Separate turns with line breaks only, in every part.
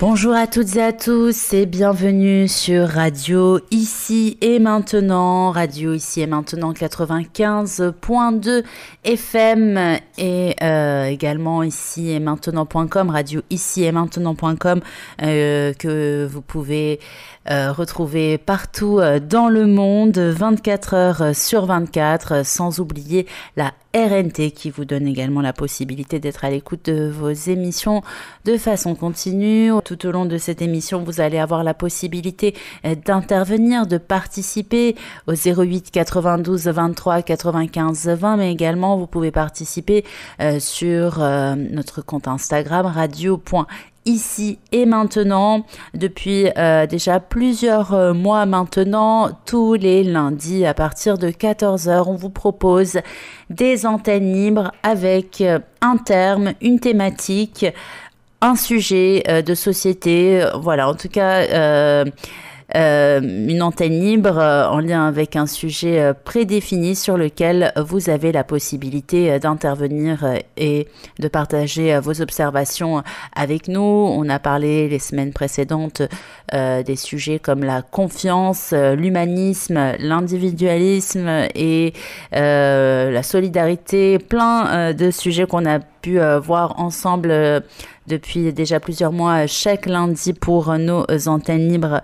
Bonjour à toutes et à tous et bienvenue sur Radio Ici et Maintenant, Radio Ici et Maintenant 95.2 FM et euh, également ici et maintenant.com, radio ici et maintenant.com euh, que vous pouvez euh, retrouver partout euh, dans le monde, 24 heures sur 24, euh, sans oublier la RNT qui vous donne également la possibilité d'être à l'écoute de vos émissions de façon continue. Tout au long de cette émission, vous allez avoir la possibilité d'intervenir, de participer au 08 92 23 95 20, mais également vous pouvez participer sur notre compte Instagram radio ici et maintenant depuis euh, déjà plusieurs euh, mois maintenant, tous les lundis à partir de 14h, on vous propose des antennes libres avec euh, un terme, une thématique, un sujet de société, voilà, en tout cas... Euh, une antenne libre euh, en lien avec un sujet euh, prédéfini sur lequel vous avez la possibilité d'intervenir et de partager vos observations avec nous. On a parlé les semaines précédentes des sujets comme la confiance, l'humanisme, l'individualisme et la solidarité, plein de sujets qu'on a euh, voir ensemble euh, depuis déjà plusieurs mois euh, chaque lundi pour nos antennes libres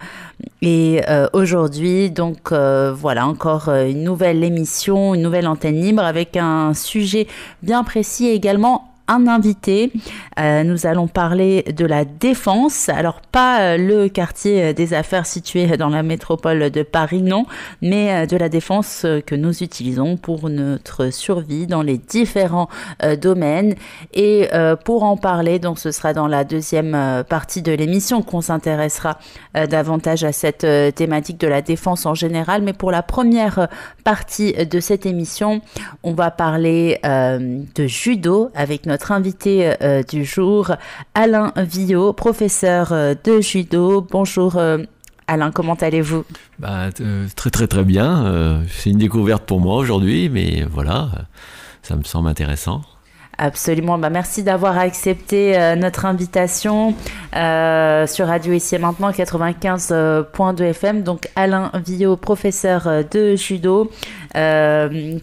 et aujourd'hui donc voilà encore une nouvelle émission une nouvelle antenne libre avec un sujet bien précis également un invité. Euh, nous allons parler de la défense. Alors pas euh, le quartier euh, des affaires situé dans la métropole de Paris, non, mais de la défense que nous utilisons pour notre survie dans les différents domaines. Et pour en parler, donc ce sera dans la deuxième partie de l'émission qu'on s'intéressera davantage à cette thématique de la défense en général. Mais pour la première partie de cette émission, on va parler de judo avec notre notre invité euh, du jour, Alain Villot, professeur euh, de judo. Bonjour euh, Alain, comment allez-vous
bah, Très très très bien. C'est une découverte pour moi aujourd'hui, mais voilà, ça me semble intéressant.
Absolument. Bah, merci d'avoir accepté euh, notre invitation euh, sur Radio Ici et Maintenant 95.2 euh, FM. Donc Alain Villot, professeur de judo.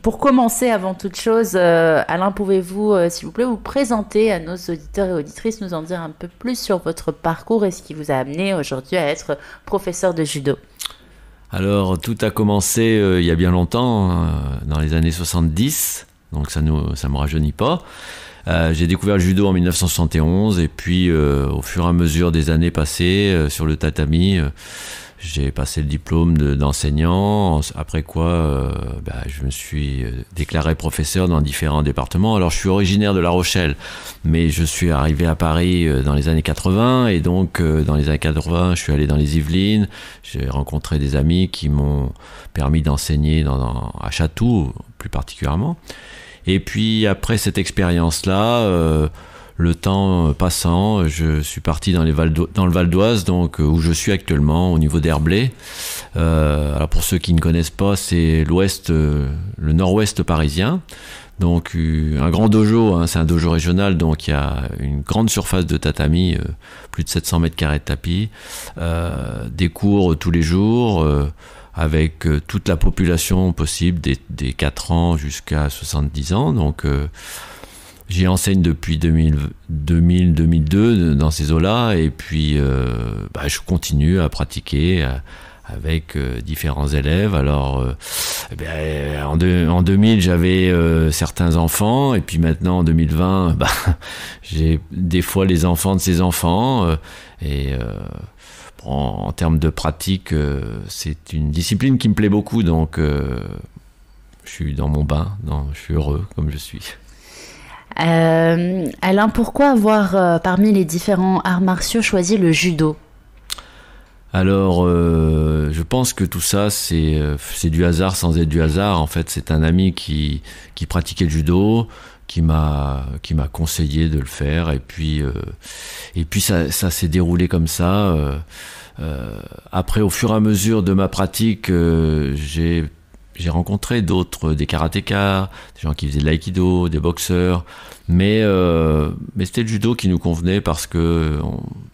pour commencer, avant toute chose, Alain, pouvez-vous, s'il vous plaît, vous présenter à nos auditeurs et auditrices, nous en dire un peu plus sur votre parcours et ce qui vous a amené aujourd'hui à être professeur de judo
Alors, tout a commencé il y a bien longtemps, dans les années 70 donc ça ne ça me rajeunit pas. Euh, j'ai découvert le judo en 1971 et puis euh, au fur et à mesure des années passées euh, sur le tatami, j'ai passé le diplôme d'enseignant, après quoi bah, je me suis déclaré professeur dans différents départements. Alors je suis originaire de La Rochelle, mais je suis arrivé à Paris dans les années 80, et donc dans les années 80, je suis allé dans les Yvelines, j'ai rencontré des amis qui m'ont permis d'enseigner à Château, plus particulièrement. Et puis après cette expérience-là, euh, le temps euh, passant, je suis parti dans, les Val dans le Val d'Oise, donc euh, où je suis actuellement au niveau d'Herblay. alors pour ceux qui ne connaissent pas, c'est l'ouest, le nord-ouest parisien. Donc un grand dojo, hein, c'est un dojo régional, donc il y a une grande surface de tatami, plus de 700 mètres carrés de tapis, des cours tous les jours avec euh, toute la population possible, des, 4 ans jusqu'à 70 ans. Donc, euh, j'y enseigne depuis 2000-2002 dans ces eaux-là, et puis euh, bah, je continue à pratiquer. avec différents élèves. Alors, eh ben, en, 2000, j'avais certains enfants, et puis maintenant, en 2020, bah, j'ai des fois les enfants de ces enfants, et en, termes de pratique, euh, c'est une discipline qui me plaît beaucoup, donc euh, je suis dans mon bain, je suis heureux comme je suis.
Euh, Alain, pourquoi avoir parmi les différents arts martiaux choisi le judo
alors, je pense que tout ça, c'est du hasard sans être du hasard. En fait, c'est un ami qui pratiquait le judo, qui m'a qui m'a conseillé de le faire et puis euh, et puis ça, ça s'est déroulé comme ça euh, euh, après au fur et à mesure de ma pratique j'ai j'ai rencontré d'autres des karatékas des gens qui faisaient de l'aïkido des boxeurs mais mais c'était le judo qui nous convenait parce que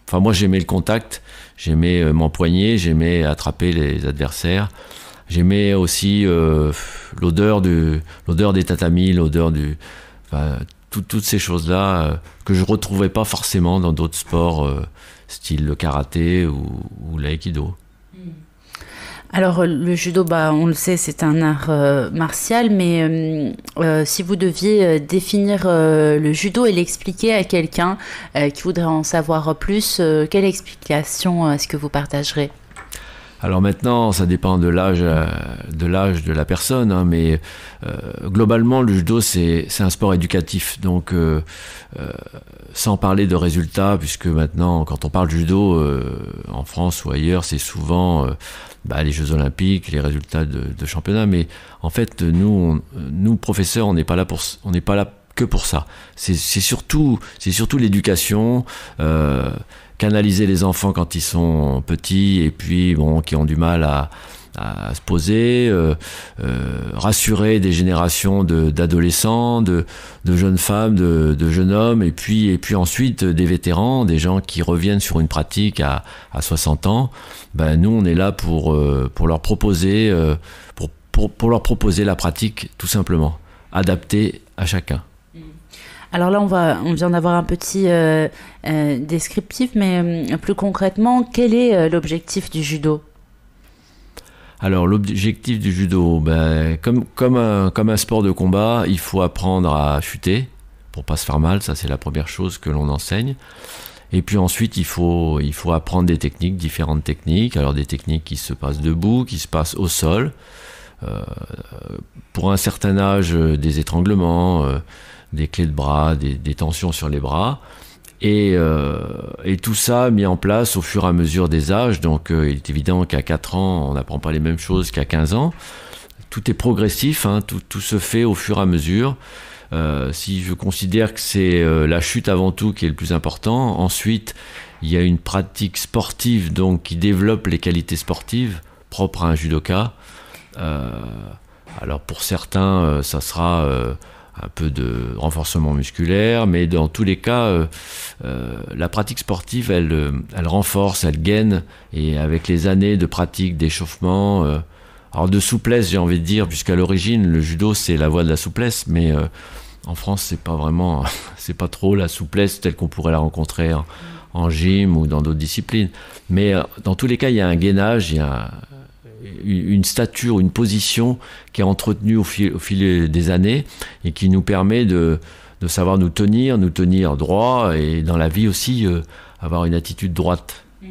enfin moi j'aimais le contact j'aimais m'empoigner j'aimais attraper les adversaires j'aimais aussi l'odeur de l'odeur des tatamis l'odeur du toutes ces choses-là euh, que je retrouvais pas forcément dans d'autres sports, euh, style le karaté ou, ou l'aïkido. Hmm.
Alors euh, le judo, bah, on le sait, c'est un art martial, mais si vous deviez définir le judo et l'expliquer à quelqu'un qui voudrait en savoir plus, quelle explication est-ce que vous partagerez
alors maintenant, ça dépend de l'âge euh, de l'âge de la personne, hein, mais euh, globalement, le judo c'est un sport éducatif. Donc, euh, sans parler de résultats, puisque maintenant, quand on parle judo en France ou ailleurs, c'est souvent bah, les Jeux Olympiques, les résultats de, de, championnat. Mais en fait, nous, on, nous professeurs, on n'est pas là pour on n'est pas là que pour ça. C'est surtout c'est surtout l'éducation canaliser les enfants quand ils sont petits et puis bon, qui ont du mal à, se poser, euh, euh, rassurer des générations d'adolescents, de, de, jeunes femmes, de, de, jeunes hommes, et puis, et puis ensuite euh, des vétérans, des gens qui reviennent sur une pratique à, à 60 ans. Ben, nous, on est là pour, pour leur proposer, pour, pour leur proposer la pratique, tout simplement, adaptée à chacun.
Alors là, on, va, on vient d'avoir un petit euh, euh, descriptif, mais euh, plus concrètement, quel est l'objectif du judo
alors l'objectif du judo, ben, comme, un, sport de combat, il faut apprendre à chuter pour pas se faire mal, ça c'est la première chose que l'on enseigne. Et puis ensuite, il faut, apprendre des techniques, différentes techniques, alors des techniques qui se passent debout, qui se passent au sol, pour un certain âge, des étranglements des clés de bras, des, tensions sur les bras. Euh, et, tout ça mis en place au fur et à mesure des âges. Donc euh, il est évident qu'à 4 ans, on n'apprend pas les mêmes choses qu'à 15 ans. Tout est progressif, hein. tout, se fait au fur et à mesure. Euh, si je considère que c'est la chute avant tout qui est le plus important, ensuite il y a une pratique sportive donc qui développe les qualités sportives propres à un judoka. alors pour certains, ça sera un peu de renforcement musculaire, mais dans tous les cas, euh, euh, la pratique sportive, elle, euh, elle renforce, elle gaine, et avec les années de pratique, d'échauffement, alors de souplesse, j'ai envie de dire, jusqu'à l'origine, le judo, c'est la voie de la souplesse, mais en France, c'est pas vraiment, c'est pas trop la souplesse telle qu'on pourrait la rencontrer en, en gym ou dans d'autres disciplines. Mais dans tous les cas, il y a un gainage, il y a un, une stature, une position qui est entretenue au fil, des années et qui nous permet de, savoir nous tenir, nous tenir droit et dans la vie aussi euh, avoir une attitude droite. Mm.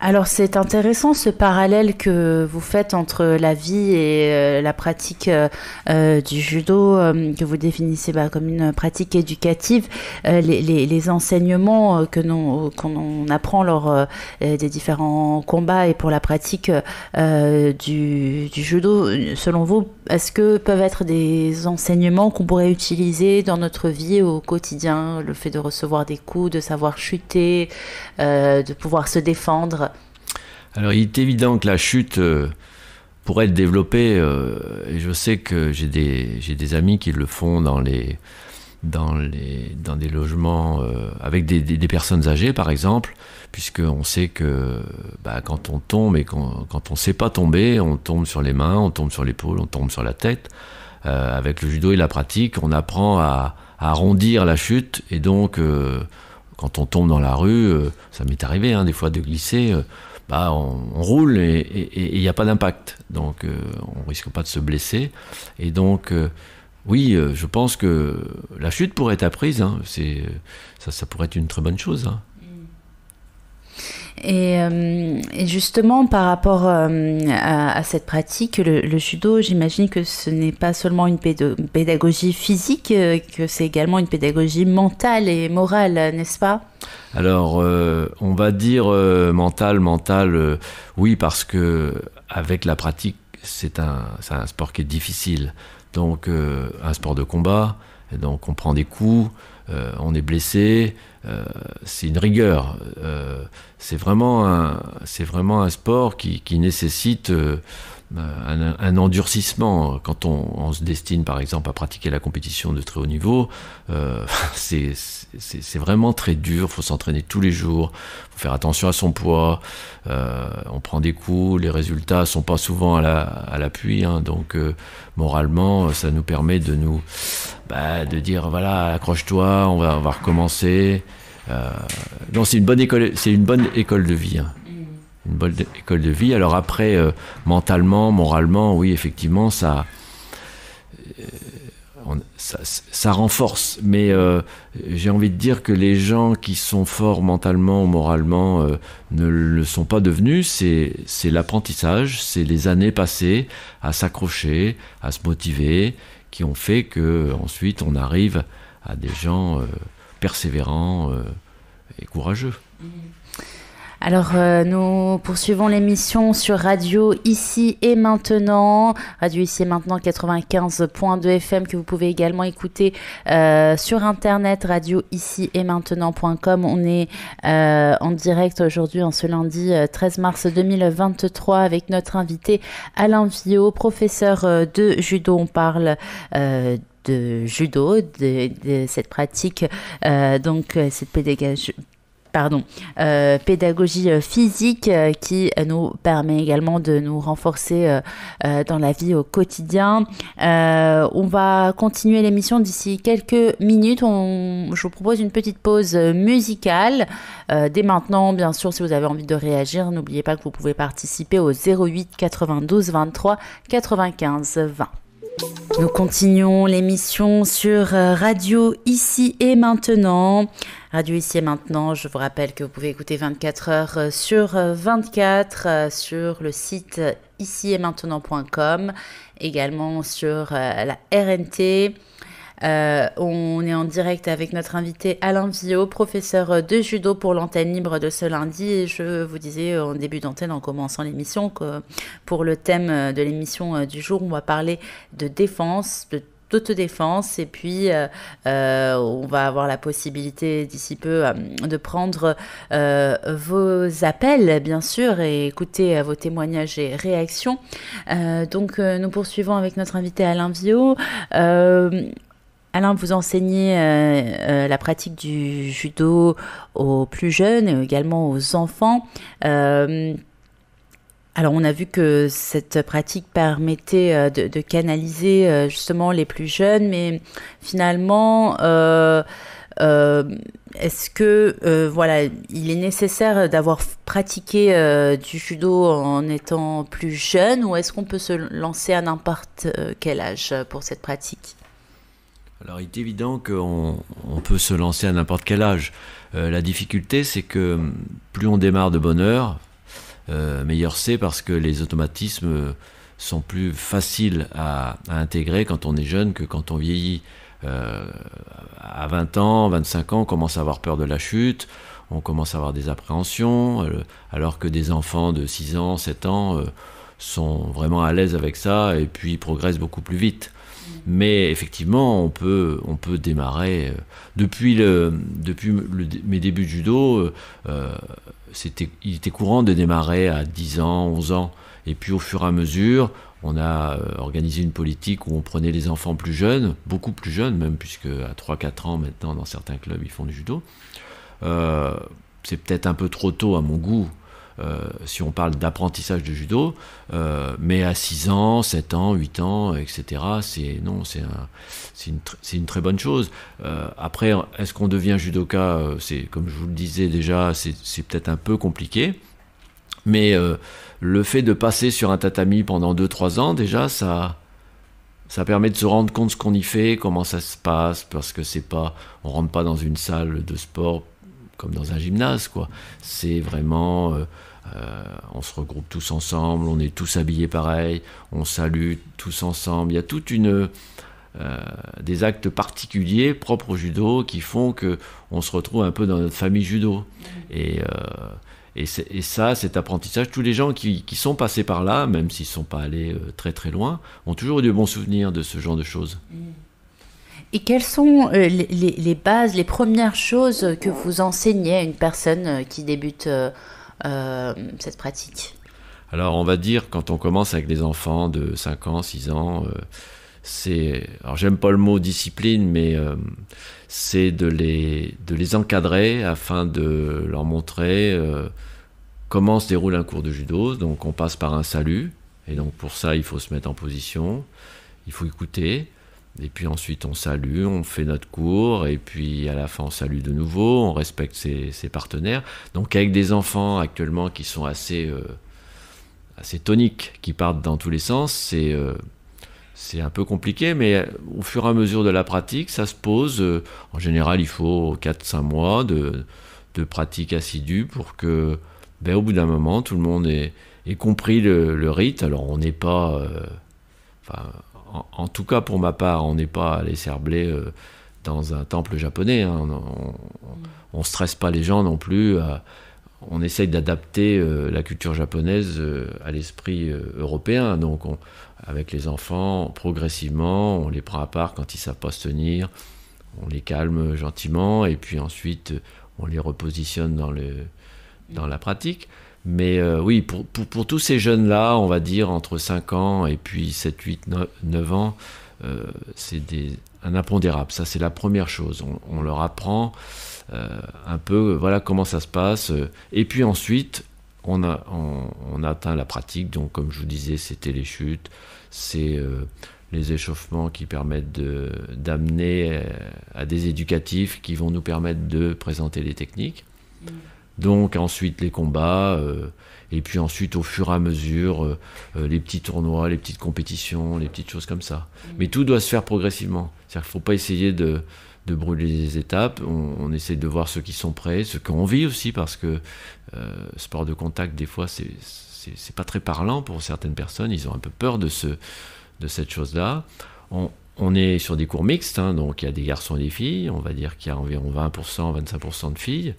Alors c'est intéressant ce parallèle que vous faites entre la vie et euh, la pratique euh, euh, du judo que vous définissez bah, comme une pratique éducative, les, enseignements que qu'on apprend lors des différents combats et pour la pratique du, judo, selon vous, est-ce que peuvent être des enseignements qu'on pourrait utiliser dans notre vie au quotidien, le fait de recevoir des coups, de savoir chuter, de pouvoir se défendre
alors il est évident que la chute euh, pourrait être développée, euh, je sais que j'ai des, amis qui le font dans, les, des logements euh, avec des, personnes âgées par exemple, puisqu'on sait que bah, quand on tombe et quand, on ne sait pas tomber, on tombe sur les mains, on tombe sur l'épaule, on tombe sur la tête. avec le judo et la pratique, on apprend à, arrondir la chute et donc quand on tombe dans la rue, ça m'est arrivé hein, des fois de glisser, bah, on, roule et il n'y a pas d'impact. Donc on euh, on risque pas de se blesser. Et donc euh, oui, euh, je pense que la chute pourrait être apprise. Hein. ça, pourrait être une très bonne chose. Hein.
Euh, et, justement, par rapport euh, à, cette pratique, le, judo, j'imagine que ce n'est pas seulement une pédagogie physique, euh, que c'est également une pédagogie mentale et morale, n'est-ce pas
Alors, on va dire mental, mental, oui, parce que avec la pratique, c'est un, un, sport qui est difficile. Donc, un sport de combat, donc on prend des coups. Euh, on est blessé, euh, c'est une rigueur. Euh, c'est vraiment, un, vraiment un sport qui, qui nécessite euh, un, endurcissement. Euh, quand on, se destine, par exemple, à pratiquer la compétition de très haut niveau, euh, c'est vraiment très dur. faut s'entraîner tous les jours, faut faire attention à son poids. on prend des coups, les résultats sont pas souvent à l'appui. Hein. donc, moralement, ça nous permet de nous, bah, de dire voilà, accroche-toi, on va, recommencer. non, c'est une bonne école, c'est une bonne école de vie. Hein une bonne école de vie. Alors après, euh, mentalement, moralement, oui, effectivement, ça, euh, ça, renforce. Mais euh, j'ai envie de dire que les gens qui sont forts mentalement ou moralement ne le sont pas devenus. C'est l'apprentissage, c'est les années passées à s'accrocher, à se motiver, qui ont fait que ensuite on arrive à des gens persévérants et courageux. Mmh.
Alors, euh, nous poursuivons l'émission sur Radio Ici et Maintenant. Radio Ici et Maintenant 95.2 FM que vous pouvez également écouter euh, sur Internet, radio ici et maintenant.com. On est euh, en direct aujourd'hui, en ce lundi 13 mars 2023, avec notre invité Alain Vio, professeur de judo. On parle de judo, de, de cette pratique, donc cette pédagogie pardon, euh, pédagogie euh, physique euh, qui nous permet également de nous renforcer dans la vie au quotidien. on va continuer l'émission d'ici quelques minutes. je vous propose une petite pause musicale. dès maintenant, bien sûr, si vous avez envie de réagir, n'oubliez pas que vous pouvez participer au 08 92 23 95 20. Nous continuons l'émission sur euh, Radio Ici et Maintenant. Radio Ici et Maintenant, je vous rappelle que vous pouvez écouter 24 heures euh, sur 24 euh, sur le site ici et maintenant.com, également sur la RNT euh, on est en direct avec notre invité Alain Vio, professeur de judo pour l'antenne libre de ce lundi. je vous disais en début d'antenne, en commençant l'émission, que pour le thème de l'émission euh, du jour, on va parler de défense, de d'autodéfense et puis euh, on va avoir la possibilité d'ici peu de prendre vos appels bien sûr et écouter vos témoignages et réactions. donc nous poursuivons avec notre invité Alain Vio. Alain, vous enseignez euh, euh, la pratique du judo aux plus jeunes et également aux enfants. Euh, alors on a vu que cette pratique permettait de, canaliser justement les plus jeunes, mais finalement... est-ce que voilà, il est nécessaire d'avoir pratiqué du judo en étant plus jeune ou est-ce qu'on peut se lancer à n'importe quel âge pour cette pratique
alors il est évident qu'on peut se lancer à n'importe quel âge. Euh, la difficulté, c'est que hum, plus on démarre de bonne heure, euh, meilleur c'est parce que les automatismes euh, sont plus faciles à, intégrer quand on est jeune que quand on vieillit. à 20 ans, 25 ans, on commence à avoir peur de la chute, on commence à avoir des appréhensions, alors que des enfants de 6 ans, 7 ans sont vraiment à l'aise avec ça et puis progressent beaucoup plus vite. Mais effectivement, on peut, on peut démarrer. Euh, depuis, le, depuis mes débuts de judo, euh, euh, il était courant de démarrer à 10 ans, 11 ans. Et puis au fur et à mesure, on a organisé une politique où on prenait les enfants plus jeunes, beaucoup plus jeunes même, puisque à 3-4 ans maintenant, dans certains clubs, ils font du judo. c'est peut-être un peu trop tôt à mon goût euh, si on parle d'apprentissage de judo, euh, mais à 6 ans, 7 ans, 8 ans, etc., c'est non, c'est une, une, très bonne chose. Euh, après, est-ce qu'on devient judoka C'est comme je vous le disais déjà, c'est peut-être un peu compliqué. Mais le fait de passer sur un tatami pendant 2-3 ans, déjà, ça, ça permet de se rendre compte de ce qu'on y fait, comment ça se passe, parce que c'est pas, on rentre pas dans une salle de sport comme dans un gymnase, quoi. C'est vraiment euh, on se regroupe tous ensemble, on est tous habillés pareil, on salue tous ensemble. Il y a toute une euh, des actes particuliers propres au judo qui font que on se retrouve un peu dans notre famille judo. Mm-hmm. Euh, et, ça, cet apprentissage, tous les gens qui, sont passés par là, même s'ils ne sont pas allés très très loin, ont toujours eu de bons souvenirs de ce genre de choses. Mm.
Et quelles sont les, les bases, les premières choses que vous enseignez à une personne qui débute euh, cette pratique
Alors on va dire quand on commence avec des enfants de 5 ans, 6 ans, euh, c'est alors j'aime pas le mot discipline mais euh, c'est de les de les encadrer afin de leur montrer comment se déroule un cours de judo donc on passe par un salut et donc pour ça il faut se mettre en position il faut écouter et puis ensuite, on salue, on fait notre cours, et puis à la fin, on salue de nouveau, on respecte ses, partenaires. Donc, avec des enfants actuellement qui sont assez, euh, assez toniques, qui partent dans tous les sens, c'est euh, c'est un peu compliqué, mais euh, au fur et à mesure de la pratique, ça se pose. en général, il faut 4-5 mois de, de, pratique assidue pour que, ben, au bout d'un moment, tout le monde ait, compris le, le, rite. Alors, on n'est pas. Enfin, en, tout cas pour ma part, on n'est pas allé serbler euh, dans un temple japonais. Hein. On ne stresse pas les gens non plus. Euh, on essaye d'adapter euh, la culture japonaise à l'esprit européen. Donc, avec les enfants, progressivement, on les prend à part quand ils ne savent pas se tenir, on les calme gentiment, et puis ensuite, on les repositionne dans la pratique. Mais euh, oui, pour, pour, tous ces jeunes-là, on va dire entre 5 ans et puis 7, 8, 9, ans, euh, c'est un impondérable. Ça, c'est la première chose. On, leur apprend euh, un peu voilà comment ça se passe. Et puis ensuite, on, a, on, atteint la pratique. Donc, comme je vous disais, c'était les chutes, c'est les échauffements qui permettent d'amener à des éducatifs qui vont nous permettre de présenter les techniques. Mmh. Donc ensuite les combats, euh, et puis ensuite au fur et à mesure, euh, euh, les petits tournois, les petites compétitions, les petites choses comme ça. Mm. Mais tout doit se faire progressivement. C'est-à-dire qu'il ne faut pas essayer de, de brûler les étapes. On, essaie de voir ceux qui sont prêts, ceux qui ont envie aussi, parce que euh, sport de contact, des fois, c'est n'est pas très parlant pour certaines personnes. Ils ont un peu peur de, ce, de cette chose-là. On, on, est sur des cours mixtes, hein. donc il y a des garçons et des filles. On va dire qu'il y a environ 20%, 25% de filles.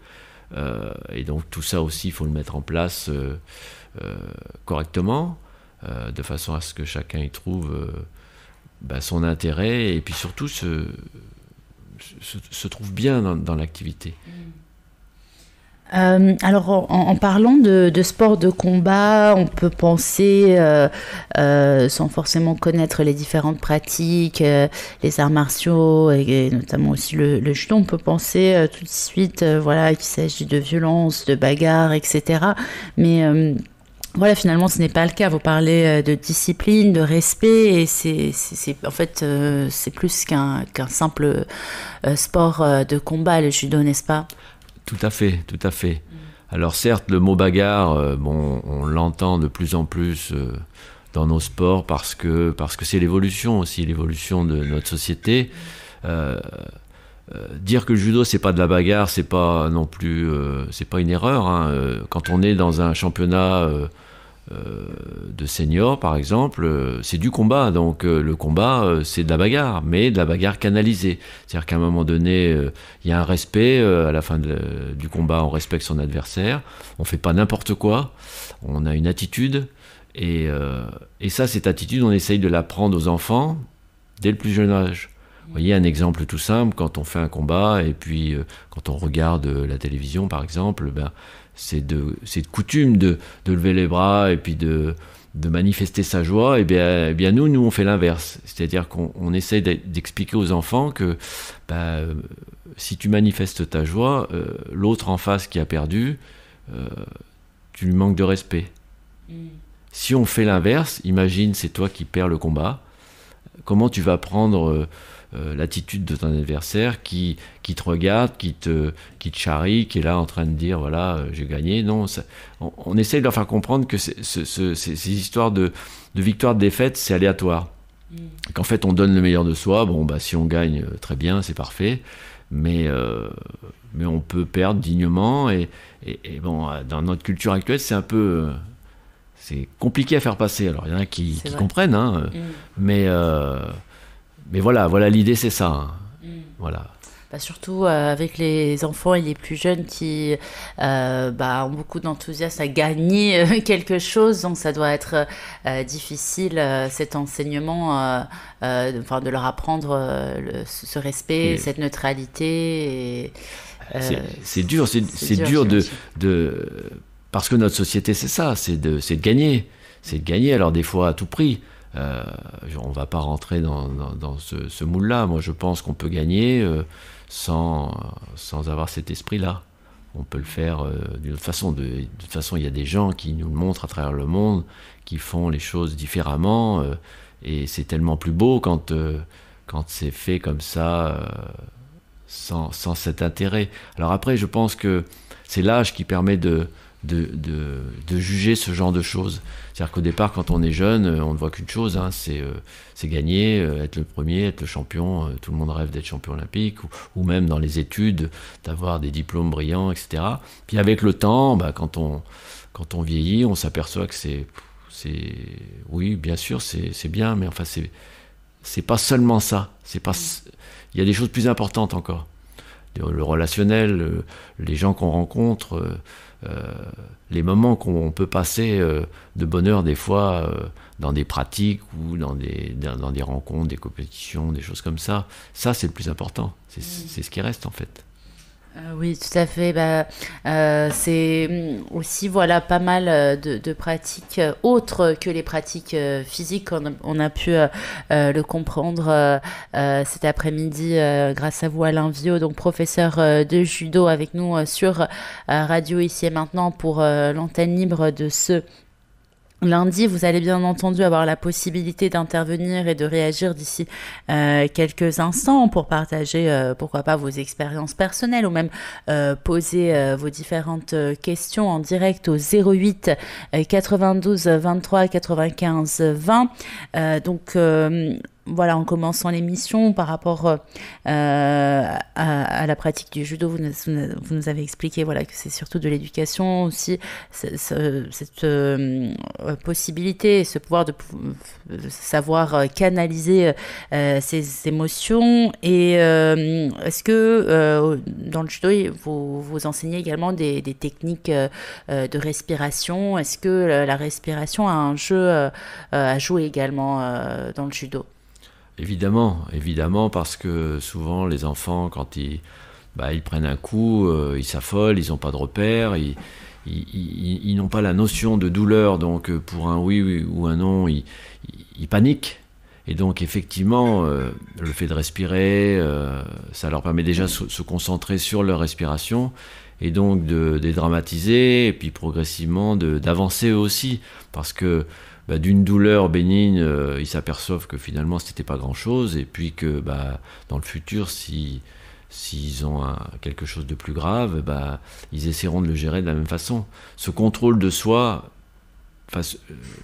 Euh, et donc tout ça aussi, il faut le mettre en place euh, euh, correctement, de façon à ce que chacun y trouve bah, son intérêt et puis surtout se, trouve bien dans l'activité. Mmh.
Euh, alors, en, parlant de, sport de combat, on peut penser, euh, euh, sans forcément connaître les différentes pratiques, les arts martiaux et, notamment aussi le, judo, on peut penser tout de suite, voilà, qu'il s'agit de violence, de bagarre, etc. Mais voilà, finalement, ce n'est pas le cas. Vous parlez de discipline, de respect, et c'est, en fait, c'est plus qu'un, simple sport de combat, le judo, n'est-ce pas
tout à fait, tout à fait. Alors certes, le mot bagarre, euh, bon, on l'entend de plus en plus euh, dans nos sports parce que parce que c'est l'évolution aussi, l'évolution de notre société. Euh, dire que le judo c'est pas de la bagarre, c'est pas non plus, c'est pas une erreur. Hein. Quand on est dans un championnat euh, de seniors, par exemple, euh, c'est du combat. Donc euh, le combat, c'est de la bagarre, mais de la bagarre canalisée. C'est-à-dire qu'à un moment donné, il y a un respect. à la fin du combat, on respecte son adversaire. On fait pas n'importe quoi. On a une attitude. Et, et ça, cette attitude, on essaye de l'apprendre aux enfants dès le plus jeune âge. Vous voyez, un exemple tout simple, quand on fait un combat et puis quand on regarde la télévision, par exemple, ben, c'est de, coutume de, lever les bras et puis de, manifester sa joie, et eh bien, eh bien nous, nous, on fait l'inverse. C'est-à-dire qu'on essaie d'expliquer aux enfants que bah, euh, si tu manifestes ta joie, euh, l'autre en face qui a perdu, euh, tu lui manques de respect. Mm. Si on fait l'inverse, imagine c'est toi qui perds le combat, comment tu vas prendre... Euh, l'attitude de ton adversaire qui, qui te regarde, qui te, qui charrie, qui est là en train de dire voilà, euh, j'ai gagné. Non, on, essaie essaye de leur faire comprendre que ces histoires de, de victoire-défaite, c'est aléatoire. Mm. Qu'en fait, on donne le meilleur de soi. Bon, bah, si on gagne, euh, très bien, c'est parfait. Mais, mais on peut perdre dignement. Et, bon, dans notre culture actuelle, c'est un peu c'est compliqué à faire passer. Alors, il y en a qui, comprennent, hein, mm. mais mais voilà, voilà l'idée, c'est ça. Hein. Mm. Voilà.
Bah, surtout euh, avec les enfants et les plus jeunes qui euh, bah, ont beaucoup d'enthousiasme à gagner euh, quelque chose, donc ça doit être difficile cet enseignement, de, enfin de leur apprendre ce respect, cette neutralité.
C'est dur, c'est dur, de, de, parce que notre société c'est ça, c'est de, de gagner, c'est de gagner alors des fois à tout prix. Euh, on ne va pas rentrer dans, ce, moule-là. Moi, je pense qu'on peut gagner euh, sans, avoir cet esprit-là. On peut le faire euh, d'une autre façon. De, toute façon, il y a des gens qui nous le montrent à travers le monde, qui font les choses différemment. et c'est tellement plus beau quand, c'est fait comme ça, sans, sans, cet intérêt. Alors après, je pense que c'est l'âge qui permet de juger ce genre de choses. C'est-à-dire qu'au départ, quand on est jeune, euh, on ne voit qu'une chose, hein, euh, c'est gagner, euh, être le premier, être le champion. tout le monde rêve d'être champion olympique, ou, même dans les études, d'avoir des diplômes brillants, etc. Puis avec le temps, bah, quand, on, vieillit, on s'aperçoit que c'est... Oui, bien sûr, c'est bien, mais enfin, c'est pas seulement ça. pas... Il y a des choses plus importantes encore. Le, relationnel, les gens qu'on rencontre euh, les moments qu'on peut passer euh, de bonheur des fois euh, dans des pratiques ou dans des, des rencontres, des compétitions, des choses comme ça, ça c'est le plus important, c'est mm. ce qui reste en fait.
Ah oui, tout à fait. Bah, euh, c'est mm, aussi voilà pas mal euh, de, pratiques euh, autres que les pratiques physiques. On, a pu le comprendre cet après-midi grâce à vous, Alain Vio, donc professeur de judo, avec nous sur Radio ici et maintenant pour l'antenne libre de ce Lundi, vous allez bien entendu avoir la possibilité d'intervenir et de réagir d'ici euh, quelques instants pour partager, euh, pourquoi pas, vos expériences personnelles ou même euh, poser vos différentes questions en direct au 08 92 23 95 20. donc, voilà, en commençant l'émission par rapport euh, à, la pratique du judo, vous nous, avez expliqué voilà, que c'est surtout de l'éducation aussi, cette euh, possibilité, ce pouvoir de, savoir euh, canaliser ses émotions. Et est-ce que dans le judo, vous, vous enseignez également des, des techniques de respiration Est-ce que la respiration a un jeu à jouer également dans le judo
Évidemment, évidemment, parce que souvent les enfants, quand ils, bah, prennent un coup, euh, ils s'affolent, ils n'ont pas de repères, ils, n'ont pas la notion de douleur, donc euh, pour un oui, ou un non, ils, paniquent. Et donc effectivement, euh, le fait de respirer, ça leur permet déjà de se, concentrer sur leur respiration et donc de dédramatiser et puis progressivement d'avancer aussi, parce que bah, d'une douleur bénigne, euh, ils s'aperçoivent que finalement c'était pas grand chose, et puis que bah, dans le futur, si s'ils ont quelque chose de plus grave, bah, ils essaieront de le gérer de la même façon. Ce contrôle de soi, euh,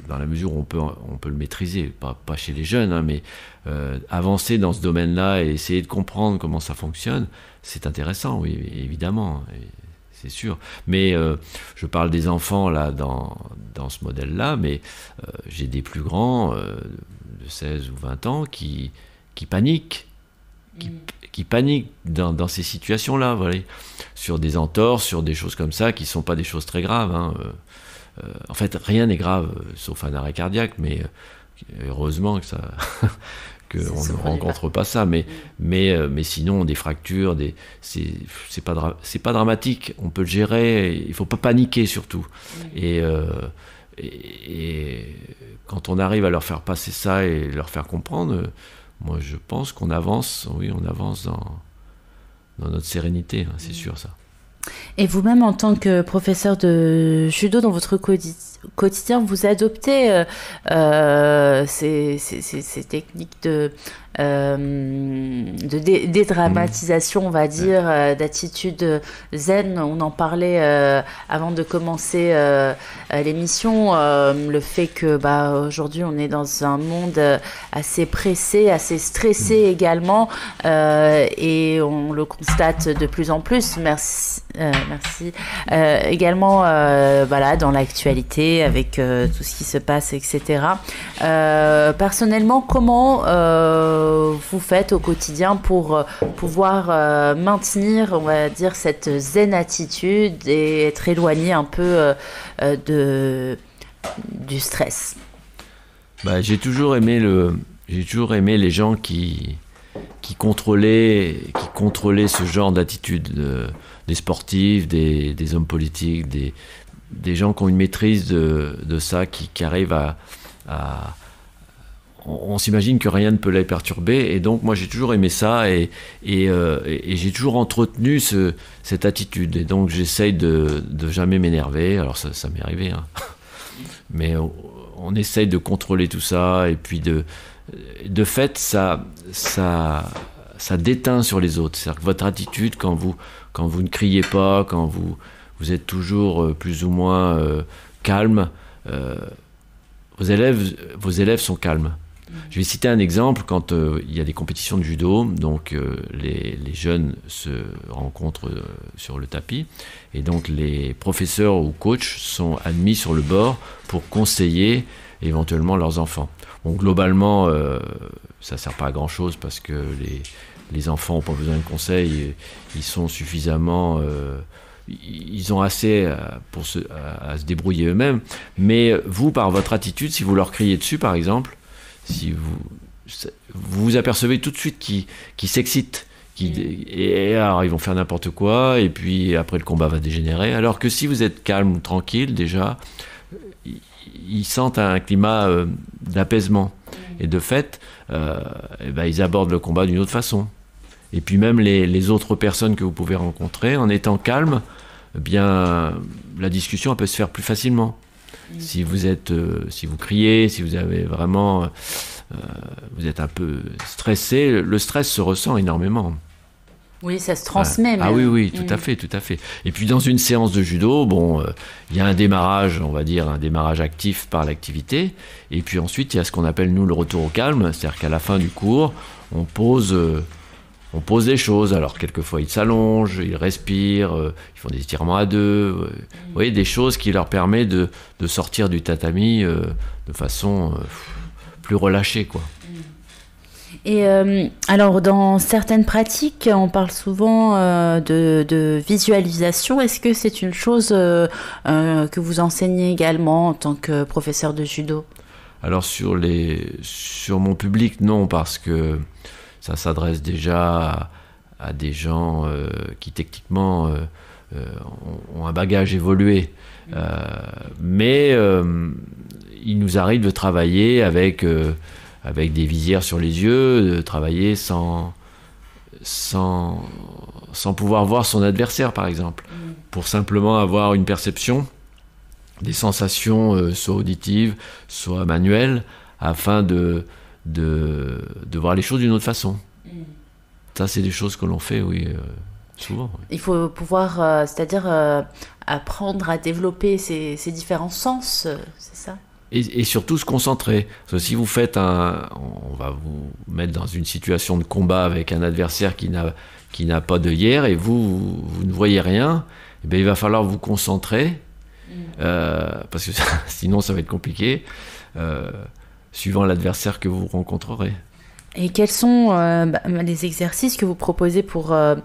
dans la mesure où on peut, on peut le maîtriser, pas, chez les jeunes, hein, mais euh, avancer dans ce domaine-là et essayer de comprendre comment ça fonctionne, c'est intéressant, oui, évidemment c'est sûr. Mais euh, je parle des enfants là dans, ce modèle-là, mais euh, j'ai des plus grands euh, de 16 ou 20 ans qui, qui paniquent, qui, mm. paniquent dans, ces situations-là, sur des entorses, sur des choses comme ça qui ne sont pas des choses très graves. Hein, en fait, rien n'est grave sauf un arrêt cardiaque, mais heureusement que ça, on ne rencontre pas, ça. Mais, mm. mais, euh, mais sinon, des fractures, des, c'est pas, pas dramatique. On peut le gérer. Il faut pas paniquer surtout. Mm. Euh, et, et, quand on arrive à leur faire passer ça et leur faire comprendre, euh, moi je pense qu'on avance. Oui, on avance dans, dans notre sérénité. Hein, c'est mm. sûr ça.
Et vous-même, en tant que professeur de judo, dans votre quotidien, vous adoptez euh, euh, ces, techniques de, euh, de dédramatisation, on va dire, euh, d'attitude euh, zen. On en parlait avant de commencer l'émission, le fait que bah, aujourd'hui on est dans un monde assez pressé, assez stressé mm. également, et on le constate de plus en plus. Merci. merci. également, voilà, dans l'actualité, avec tout ce qui se passe, etc. personnellement, comment euh, vous faites au quotidien pour euh, pouvoir euh, maintenir, on va dire, cette zen attitude et être éloigné un peu de, du stress
bah, J'ai toujours aimé le... J'ai toujours aimé les gens qui, qui contrôlaient, qui contrôlaient ce genre d'attitude des sportifs, des, hommes politiques, des, des, gens qui ont une maîtrise de, de ça, qui, qui arrivent à, on, s'imagine que rien ne peut les perturber. Et donc, moi, j'ai toujours aimé ça et, et, euh, j'ai toujours entretenu ce, cette attitude. Et donc, j'essaye de, de, jamais m'énerver. Alors, ça, m'est arrivé. Hein. Mais on, essaye de contrôler tout ça. Et puis, de, de fait, ça, ça, ça déteint sur les autres. cest que votre attitude, quand vous, quand vous ne criez pas, quand vous, vous êtes toujours euh, plus ou moins euh, calme, élèves, vos élèves sont calmes. Je vais citer un exemple quand euh, il y a des compétitions de judo, donc euh, les, jeunes se rencontrent euh, sur le tapis et donc les professeurs ou coachs sont admis sur le bord pour conseiller éventuellement leurs enfants. Donc globalement, ça ne sert pas à grand chose parce que les, les enfants n'ont pas besoin de conseils, ils sont suffisamment ils ont assez pour se, à se débrouiller eux-mêmes. Mais vous, par votre attitude, si vous leur criez dessus, par exemple, si vous vous apercevez tout de suite qui s'excitent. s'excite qui, et alors ils vont faire n'importe quoi et puis après le combat va dégénérer alors que si vous êtes calme ou tranquille déjà ils sentent un climat euh, d'apaisement et de fait euh, eh ben, ils abordent le combat d'une autre façon et puis même les, les, autres personnes que vous pouvez rencontrer en étant calme eh bien la discussion elle peut se faire plus facilement Mm. Si vous êtes, euh, si vous criez, si vous avez vraiment, euh, euh, vous êtes un peu stressé, le stress se ressent énormément.
Oui, ça se transmet. Ah, ah oui, oui, tout mm. à fait,
tout à fait. Et puis dans une séance de judo, bon, il y a un démarrage, on va dire, un démarrage actif par l'activité. Et puis ensuite, il y a ce qu'on appelle, nous, le retour au calme. C'est-à-dire qu'à la fin du cours, on pose on pose des choses. Alors quelquefois ils s'allongent, ils respirent, euh, ils font des étirements à deux. vous voyez, des choses qui leur permettent de, sortir du tatami euh, de façon euh, plus relâchée. quoi. Mm.
Et alors dans certaines pratiques, on parle souvent de, visualisation. Est-ce que c'est une chose que vous enseignez également en tant que professeur de judo
alors sur, les, sur mon public, non, parce que ça s'adresse déjà à, des gens euh, qui techniquement euh, euh, ont, un bagage évolué. mais il nous arrive de travailler avec, avec des visières sur les yeux, de travailler sans, sans, pouvoir voir son adversaire, par exemple, mmh. pour simplement avoir une perception, des sensations soit auditives, soit manuelles, afin de, de, de voir les choses d'une autre façon. Mm. Ça, c'est des choses que l'on fait, oui, euh, souvent.
Il faut pouvoir, euh, c'est-à-dire euh, apprendre à développer ces, différents sens, c'est ça
et, surtout se concentrer. si vous faites un. On va vous mettre dans une situation de combat avec un adversaire qui n'a, qui n'a pas de hier et vous, vous, ne voyez rien, et eh bien il va falloir vous concentrer. Mm. parce que sinon, ça va être compliqué suivant l'adversaire que vous rencontrerez.
Et quels sont euh, bah, les exercices que vous proposez pour euh,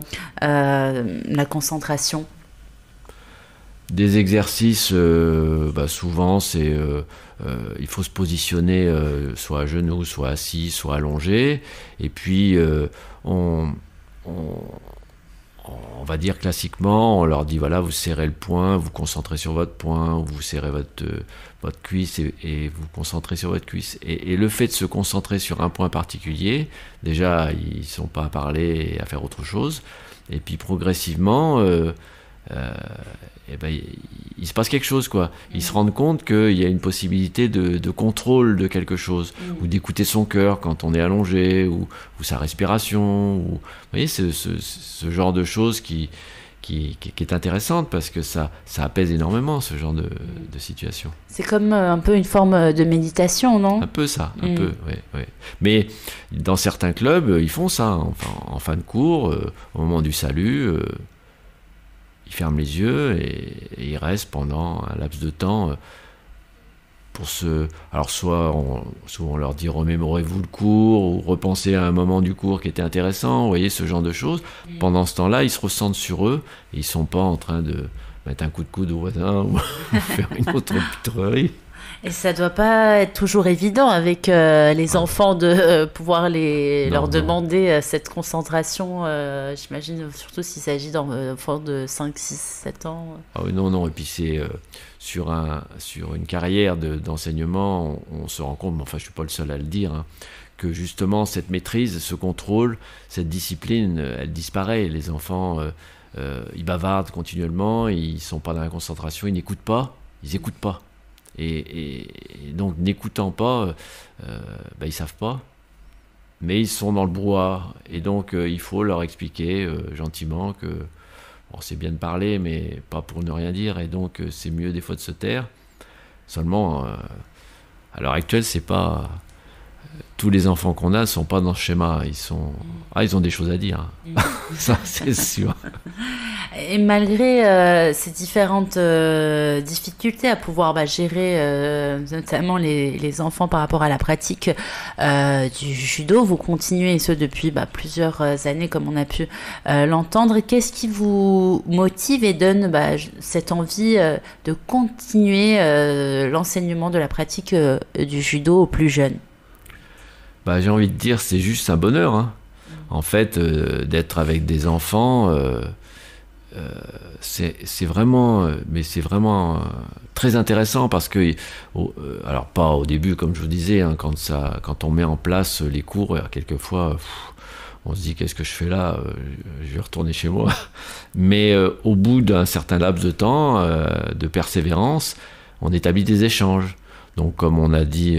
euh, la concentration
Des exercices, bah, souvent, c'est il faut se positionner soit à genoux, soit assis, soit allongé. Et puis, on, on va dire classiquement, on leur dit voilà, vous serrez le poing, vous concentrez sur votre point, vous serrez votre, votre cuisse et, vous concentrer sur votre cuisse. Et, le fait de se concentrer sur un point particulier, déjà, ils sont pas à parler et à faire autre chose. Et puis progressivement, euh, euh, eh ben, il, se passe quelque chose, quoi. Ils se rendent compte qu'il y a une possibilité de, de contrôle de quelque chose, ou d'écouter son cœur quand on est allongé, ou, sa respiration, ou vous voyez, ce, ce, ce genre de choses qui, qui, est intéressante parce que ça, ça apaise énormément ce genre de, situation.
C'est comme euh, un peu une forme euh, de méditation, non Un
peu ça, un mm. peu, oui. Mais dans certains clubs, euh, ils font ça. en fin de cours, au moment du salut, ils ferment les yeux et, ils restent pendant un laps de temps pour se. Alors, soit on, leur dit remémorez-vous le cours, ou repensez à un moment du cours qui était intéressant, vous voyez, ce genre de choses. Pendant ce temps-là, ils se ressentent sur eux, et ils sont pas en train de mettre un coup de coude au voisin ou faire une autre pitrerie.
Et ça doit pas être toujours évident avec euh, les enfants de euh, pouvoir les, leur demander euh, cette concentration, j'imagine, surtout s'il s'agit d'enfants de 5, 6, 7 ans.
Ah oui, non, non, et puis c'est sur, un, sur une carrière d'enseignement, on, se rend compte, enfin je ne suis pas le seul à le dire, hein, que justement cette maîtrise, ce contrôle, cette discipline, euh, elle disparaît. Les enfants, euh, euh, ils bavardent continuellement, ils ne sont pas dans la concentration, ils n'écoutent pas, ils n'écoutent pas. Et, donc n'écoutant pas, ben, ils savent pas. Mais ils sont dans le brouhaha. Et donc il faut leur expliquer gentiment que on sait bien de parler, mais pas pour ne rien dire, et donc euh, c'est mieux des fois de se taire. Seulement, euh, à l'heure actuelle, c'est pas tous les enfants qu'on a sont pas dans ce schéma. Ils sont, mm. ah, ont des choses à dire. Hein. Mm. Ça, c'est sûr.
Et malgré euh, ces différentes euh, difficultés à pouvoir bah, gérer, euh, notamment les, enfants par rapport à la pratique du judo, vous continuez et ce depuis bah, plusieurs années, comme on a pu l'entendre. Qu'est-ce qui vous motive et donne bah, cette envie de continuer l'enseignement de la pratique du judo aux plus jeunes
bah, j'ai envie de dire, c'est juste un bonheur. Hein. En fait, euh, d'être avec des enfants, euh, euh, c'est vraiment, mais c'est vraiment très intéressant parce que, alors pas au début comme je vous disais, hein, quand ça, quand on met en place les cours, quelquefois. on se dit qu'est-ce que je fais là Je vais retourner chez moi. Mais au bout d'un certain laps de temps, de persévérance, on établit des échanges. Donc comme on a dit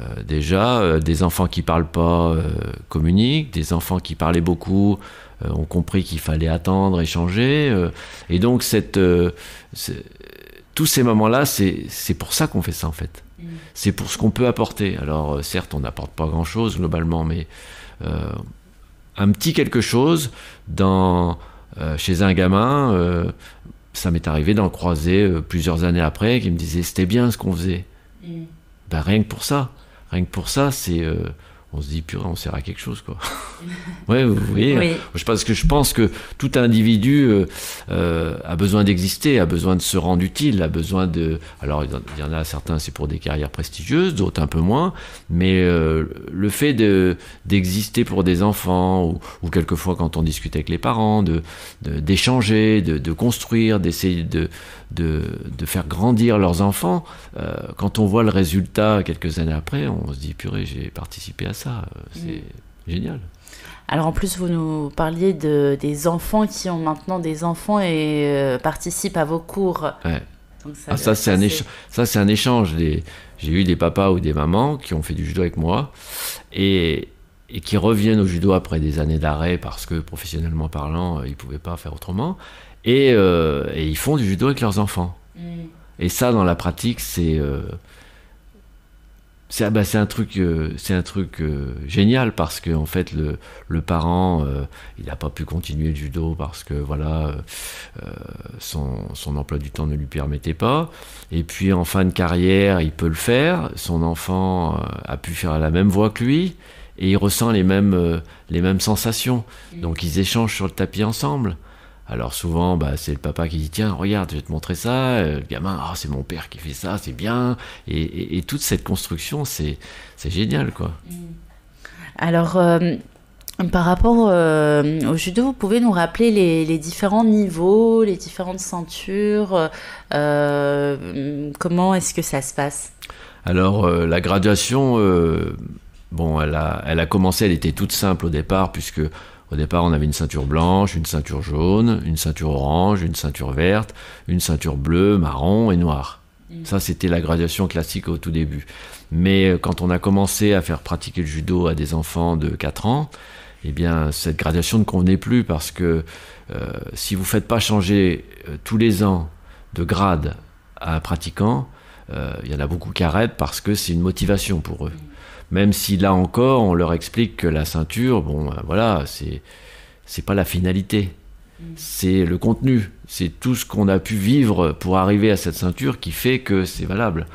euh, déjà, euh, des enfants qui parlent pas euh, communiquent, des enfants qui parlaient beaucoup ont compris qu'il fallait attendre, échanger. et donc, tous ces moments-là, c'est pour ça qu'on fait ça, en fait. Mm. C'est pour ce qu'on peut apporter. Alors, certes, on n'apporte pas grand-chose globalement, mais un petit quelque chose dans, chez un gamin, ça m'est arrivé d'en croiser plusieurs années après, qui me disait, c'était bien ce qu'on faisait. Mm. Ben, rien que pour ça. Rien que pour ça, c'est. Euh, on se dit, purée, on sert à quelque chose, quoi. ouais, vous voyez. Je pense que je pense que tout individu euh, euh, a besoin d'exister, a besoin de se rendre utile, a besoin de. Alors, il y en a certains, c'est pour des carrières prestigieuses, d'autres un peu moins. Mais le fait de d'exister pour des enfants ou, quelquefois quand on discute avec les parents, de d'échanger, de, de, construire, d'essayer de de, faire grandir leurs enfants, euh, quand on voit le résultat quelques années après, on se dit purée, j'ai participé à ça, euh, c'est mm. génial.
Alors en plus, vous nous parliez de, des enfants qui ont maintenant des enfants et euh, participent à vos cours.
Ouais. ça, ah, ça c'est un, échange. des J'ai eu des papas ou des mamans qui ont fait du judo avec moi et, et qui reviennent au judo après des années d'arrêt parce que professionnellement parlant, ils ne pouvaient pas faire autrement. Euh, et, ils font du judo avec leurs enfants. Mm. Et ça, dans la pratique, c'est euh, ah bah, c'est un truc, euh, génial parce que fait, le, parent, il n'a pas pu continuer le judo parce que voilà, son, emploi du temps ne lui permettait pas. Et puis en fin de carrière, il peut le faire. Son enfant a pu faire la même voie que lui et il ressent les mêmes, sensations. Mm. Donc ils échangent sur le tapis ensemble. Alors souvent, bah, c'est le papa qui dit tiens, regarde, je vais te montrer ça. Euh, le gamin, ah, c'est mon père qui fait ça, c'est bien. Et, toute cette construction, c'est génial, quoi. Mm.
Alors. Euh, par rapport euh, au judo, vous pouvez nous rappeler les, différents niveaux, les différentes ceintures. comment est-ce que ça se passe
Alors, la graduation, bon, elle a, elle a commencé, elle était toute simple au départ, puisque au départ, on avait une ceinture blanche, une ceinture jaune, une ceinture orange, une ceinture verte, une ceinture bleue, marron et noire. Mm. Ça, c'était la gradation classique au tout début. Mais euh, quand on a commencé à faire pratiquer le judo à des enfants de 4 ans, eh bien, cette gradation ne convenait plus parce que euh, si vous ne faites pas changer euh, tous les ans de grade à un pratiquant, il y en a beaucoup qui arrêtent parce que c'est une motivation pour eux. Mm. Même si là encore, on leur explique que la ceinture, bon, ben voilà, c'est c'est pas la finalité, mm. c'est le contenu, c'est tout ce qu'on a pu vivre pour arriver à cette ceinture qui fait que c'est valable.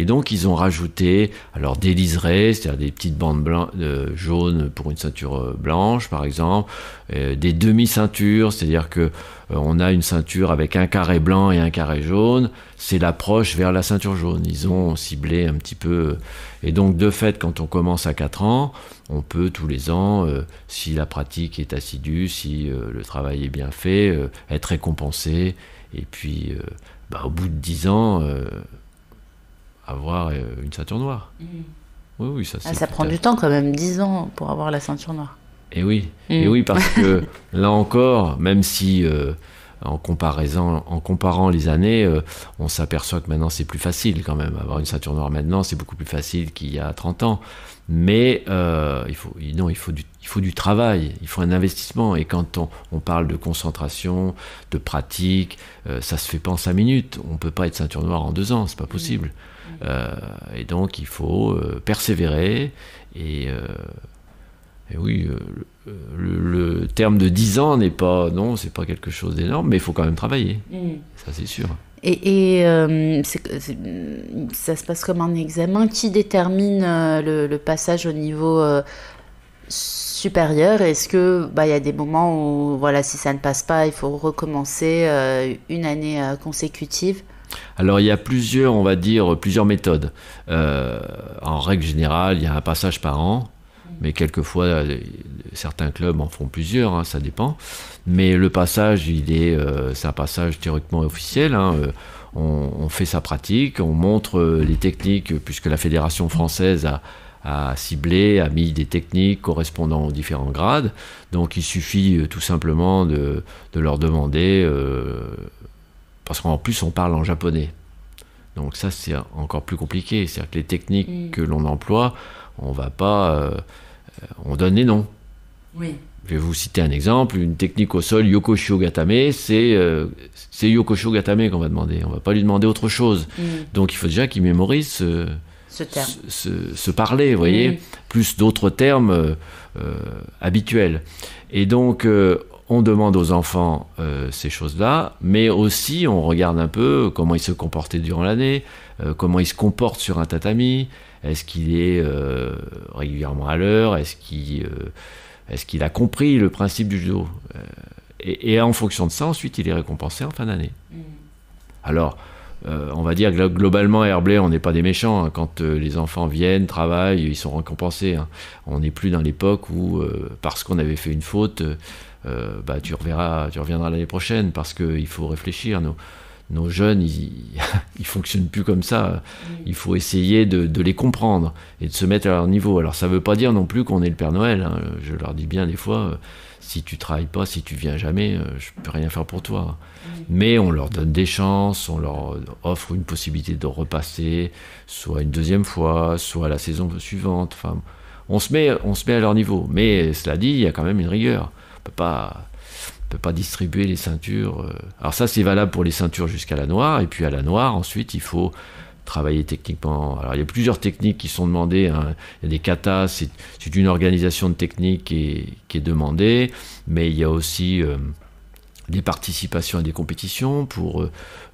Et donc ils ont rajouté alors des liserés, c'est-à-dire des petites bandes euh, jaunes pour une ceinture euh, blanche par exemple, euh, des demi-ceintures, c'est-à-dire que on a une ceinture avec un carré blanc et un carré jaune, c'est l'approche vers la ceinture jaune. Ils ont ciblé un petit peu et donc de fait quand on commence à 4 ans, on peut tous les ans si la pratique est assidue, si le travail est bien fait, être récompensé et puis bah, au bout de 10 ans avoir euh, une ceinture noire. Mhm. Oui, ça, ah, prend
du temps quand même, 10 ans pour avoir la ceinture noire.
Et eh oui, mhm. et eh oui parce que là encore, même si euh, en, comparaison, en comparant les années, euh, on s'aperçoit que maintenant c'est plus facile quand même. Avoir une ceinture noire maintenant, c'est beaucoup plus facile qu'il y a 30 ans. Mais il, faut, non, il, faut du, il faut du travail, il faut un investissement. Et quand on, parle de concentration, de pratique, ça se fait pas en 5 minutes. On peut pas être ceinture noire en 2 ans, c'est pas possible. Mhm. Euh, et donc il faut euh, persévérer et euh, oui, le, terme de 10 ans n'est pas, non, c'est pas quelque chose d'énorme, mais il faut quand même travailler. Mm. Ça, c'est sûr.
Et, ça se passe comme un examen qui détermine le, passage au niveau supérieur. Est-ce que bah il y a des moments où voilà si ça ne passe pas, il faut recommencer une année consécutive.
Alors il y a plusieurs, on va dire, plusieurs méthodes. Euh, en règle générale, il y a un passage par an, mais quelquefois euh, certains clubs en font plusieurs, hein, ça dépend. Mais le passage, il euh, c'est un passage théoriquement officiel. Hein. on, fait sa pratique, on montre les techniques, puisque la fédération française a, ciblé, a mis des techniques correspondant aux différents grades. Donc il suffit tout simplement de leur demander parce qu'en plus on parle en japonais. Donc ça c'est encore plus compliqué, c'est-à-dire que les techniques mm. que l'on emploie, on va pas, euh, on donne les noms. Oui. Je vais vous citer un exemple, une technique au sol, yokoshu Gatame, c'est euh, yokoshu Gatame qu'on va demander, on ne va pas lui demander autre chose. Mm. Donc il faut déjà qu'il mémorise ce, terme. ce, parler, vous voyez, plus d'autres termes euh, euh, habituels. Et donc on demande aux enfants euh, ces choses-là, mais aussi on regarde un peu comment ils se comportaient durant l'année, euh, comment ils se comportent sur un tatami, est-ce qu'il est, euh, régulièrement à l'heure, est-ce qu'il est qu'il a compris le principe du judo. Et, en fonction de ça, ensuite, il est récompensé en fin d'année. Mm. Alors, on va dire que globalement à Herblay, on n'est pas des méchants. Hein. Quand les enfants viennent, travaillent, ils sont récompensés. Hein. On n'est plus dans l'époque où, parce qu'on avait fait une faute, euh, bah, tu, reviendras l'année prochaine parce qu'il faut réfléchir. Nos, jeunes, ils, ne fonctionnent plus comme ça. Il faut essayer de, les comprendre et de se mettre à leur niveau. Alors ça ne veut pas dire non plus qu'on est le Père Noël. Hein. Je leur dis bien des fois, euh, si tu travailles pas, si tu viens jamais, euh, je peux rien faire pour toi. Mais on leur donne des chances, on leur offre une possibilité de repasser, soit une deuxième fois, soit la saison suivante. Enfin, on se met, on se met à leur niveau. Mais cela dit, il y a quand même une rigueur on peut pas peut pas distribuer les ceintures. Euh. Alors ça, c'est valable pour les ceintures jusqu'à la noire, et puis à la noire, ensuite, il faut travailler techniquement. Alors il y a plusieurs techniques qui sont demandées. Hein. Il y a des katas, c'est une organisation de technique qui est, qui est, demandée, mais il y a aussi euh, des participations à des compétitions pour, euh,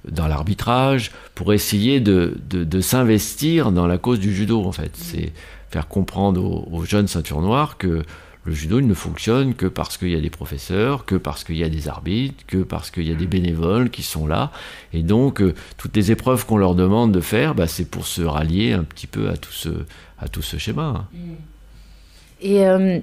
dans l'arbitrage, pour essayer de, s'investir dans la cause du judo en fait. C'est faire comprendre aux jeunes ceintures noires que le judo, il ne fonctionne que parce qu'il y a des professeurs, que parce qu'il y a des arbitres, que parce qu'il y a des bénévoles qui sont là. Et donc, euh, toutes les épreuves qu'on leur demande de faire, bah, c'est pour se rallier un petit peu à tout ce, à tout ce schéma. Mm.
Et euh,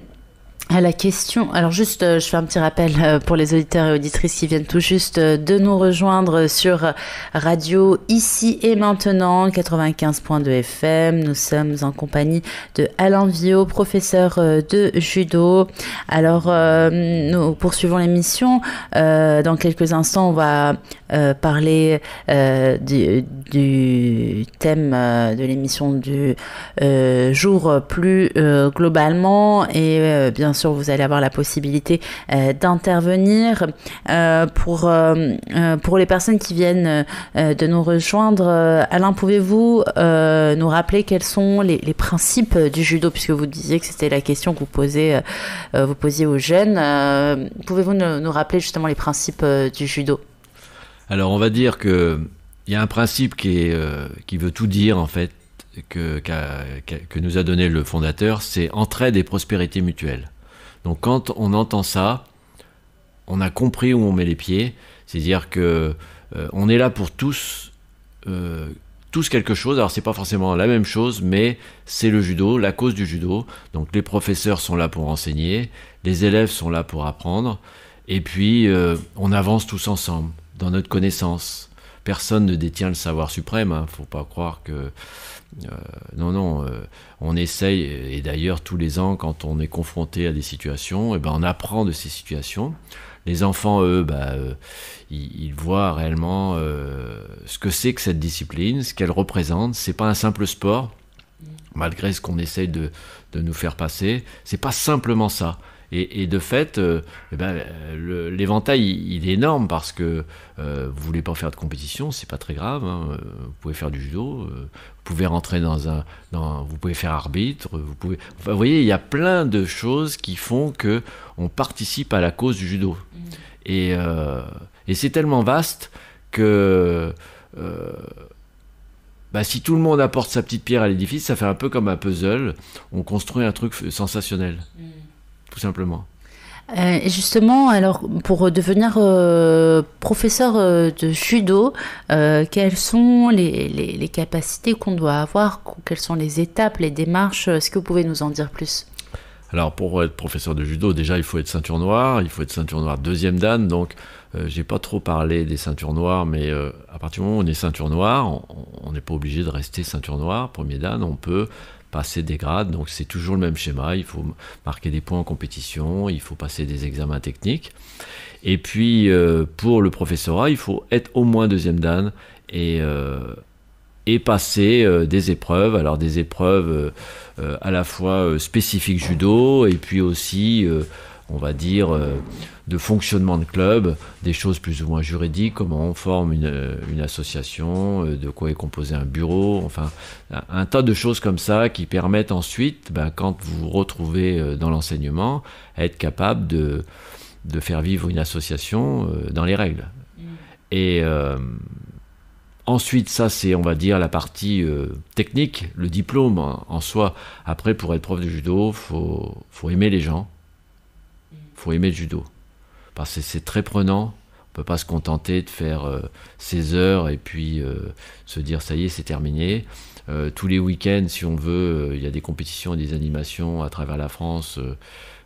la question. Alors juste, euh, je fais un petit rappel euh, pour les auditeurs et auditrices qui viennent tout juste euh, de nous rejoindre sur Radio Ici et Maintenant 95.2 FM. Nous sommes en compagnie de Alain Vio, professeur de judo. Alors, nous poursuivons l'émission. Dans quelques instants, on va parler du, du thème de l'émission du jour plus globalement et bien sûr, vous allez avoir la possibilité euh, d'intervenir. Euh, pour, euh, pour les personnes qui viennent de nous rejoindre, Alain, pouvez-vous nous rappeler quels sont les, principes du judo, puisque vous disiez que c'était la question que vous, posez, vous posiez aux jeunes. pouvez-vous nous, rappeler justement les principes du judo
alors on va dire que il y a un principe qui, qui veut tout dire en fait que, que nous a donné le fondateur, c'est entraide et prospérité mutuelle. Donc quand on entend ça, on a compris où on met les pieds. C'est-à-dire que euh, on est là pour tous, euh, tous quelque chose. Alors c'est pas forcément la même chose, mais c'est le judo, la cause du judo. Donc les professeurs sont là pour enseigner, les élèves sont là pour apprendre, et puis euh, on avance tous ensemble dans notre connaissance. Personne ne détient le savoir suprême. Hein. Faut pas croire que euh, non, non, euh, on essaye, et d'ailleurs tous les ans, quand on est confronté à des situations, et eh ben, on apprend de ces situations. Les enfants, eux, bah, euh, ils, voient réellement ce que c'est que cette discipline, ce qu'elle représente. C'est pas un simple sport, malgré ce qu'on essaye de, nous faire passer. C'est pas simplement ça. Et, de fait, eh ben, l'éventail il, est énorme parce que vous vous voulez pas faire de compétition, c'est pas très grave. Hein. Vous pouvez faire du judo, pouvez rentrer dans un, vous pouvez faire arbitre, vous pouvez, vous voyez, il y a plein de choses qui font que on participe à la cause du judo. Mm. Euh, et, c'est tellement vaste que euh, bah, si tout le monde apporte sa petite pierre à l'édifice, ça fait un peu comme un puzzle. On construit un truc sensationnel, mm. tout simplement.
Euh, justement, alors pour devenir euh, professeur euh, de judo, quelles sont les, capacités qu'on doit avoir Quelles sont les étapes, les démarches Est-ce que vous pouvez nous en dire plus
alors pour être professeur de judo, déjà il faut être ceinture noire, il faut être ceinture noire deuxième dan, donc je j'ai pas trop parlé des ceintures noires, mais à partir du moment où on est ceinture noire, on n'est pas obligé de rester ceinture noire, premier dan, on peut des grades. Donc c'est toujours le même schéma, il faut marquer des points en compétition, il faut passer des examens techniques. Et puis euh, pour le professorat, il faut être au moins deuxième dan et, euh, passer euh, des épreuves. Alors des épreuves à la fois spécifiques judo et puis aussi on va dire, euh, de fonctionnement de club, des choses plus ou moins juridiques, comment on forme une, euh, association, euh, de quoi est composé un bureau, enfin, un, tas de choses comme ça qui permettent ensuite, ben, quand vous vous retrouvez dans l'enseignement, être capable de, faire vivre une association dans les règles. Mm. Et ensuite, ça c'est, on va dire, la partie technique, le diplôme hein, en, soi. Après, pour être prof de judo, faut, faut aimer les gens faut aimer le judo. Parce que c'est très prenant. On peut pas se contenter de faire 16 euh, heures et puis euh, se dire ça y est, c'est terminé. Euh, tous les week-ends, si on veut, il y a des compétitions et des animations à travers la France.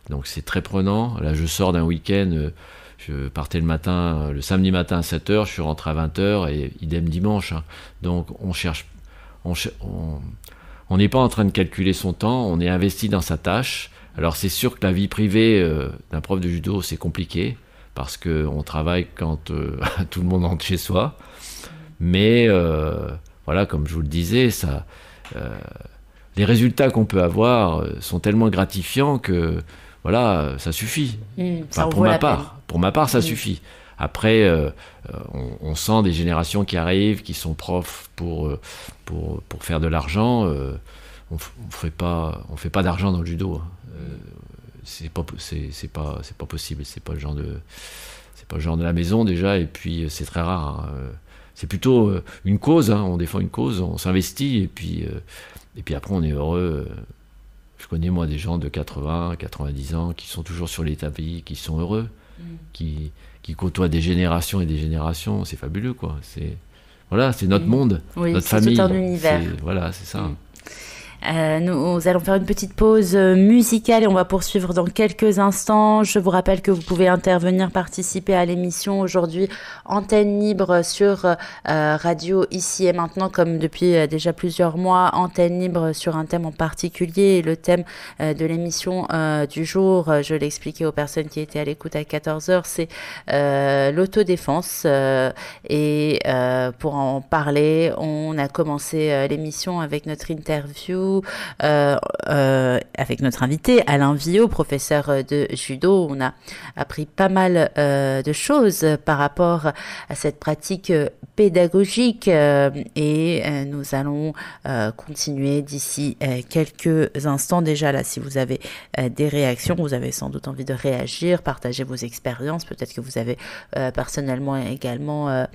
donc c'est très prenant. Là, je sors d'un week-end. je partais le matin, le samedi matin à 7h, je suis rentré à 20h et idem dimanche. Hein. Donc on cherche, on, on on n'est pas en train de calculer son temps, on est investi dans sa tâche, alors c'est sûr que la vie privée euh, d'un prof de judo, c'est compliqué, parce qu'on travaille quand euh, tout le monde rentre chez soi. Mais euh, voilà, comme je vous le disais, les résultats qu'on peut avoir sont tellement gratifiants que voilà, ça suffit. Mmh, pour ma part, pour ma part, ça mmh. suffit. Après, on, sent des générations qui arrivent, qui sont profs pour, pour, faire de l'argent. on ne fait pas, pas d'argent dans le judo. Hein. Euh, c'est pas c'est pas c'est pas possible c'est pas le genre de c'est pas le genre de la maison déjà et puis euh, c'est très rare hein. euh, c'est plutôt une cause hein. on défend une cause on s'investit et puis et puis après on est heureux je connais moi des gens de 80 90 ans qui sont toujours sur les qui sont heureux mm. qui qui côtoient des générations et des générations c'est fabuleux quoi c'est voilà c'est notre mm. monde notre famille c'est un univers. voilà c'est ça mm.
Euh, nous allons faire une petite pause euh, musicale et on va poursuivre dans quelques instants. Je vous rappelle que vous pouvez intervenir, participer à l'émission aujourd'hui, antenne libre sur euh, radio ici et maintenant, comme depuis déjà plusieurs mois, antenne libre sur un thème en particulier. le thème de l'émission du jour, je l'expliquais aux personnes qui étaient à l'écoute à 14h, c'est l'autodéfense. et pour en parler, on a commencé l'émission avec notre interview euh, euh, avec notre invité Alain Vio, professeur de judo. On a appris pas mal euh, de choses par rapport à cette pratique pédagogique et nous allons continuer d'ici quelques instants déjà là. Si vous avez des réactions, vous avez sans doute envie de réagir, partager vos expériences. Peut-être que vous avez personnellement également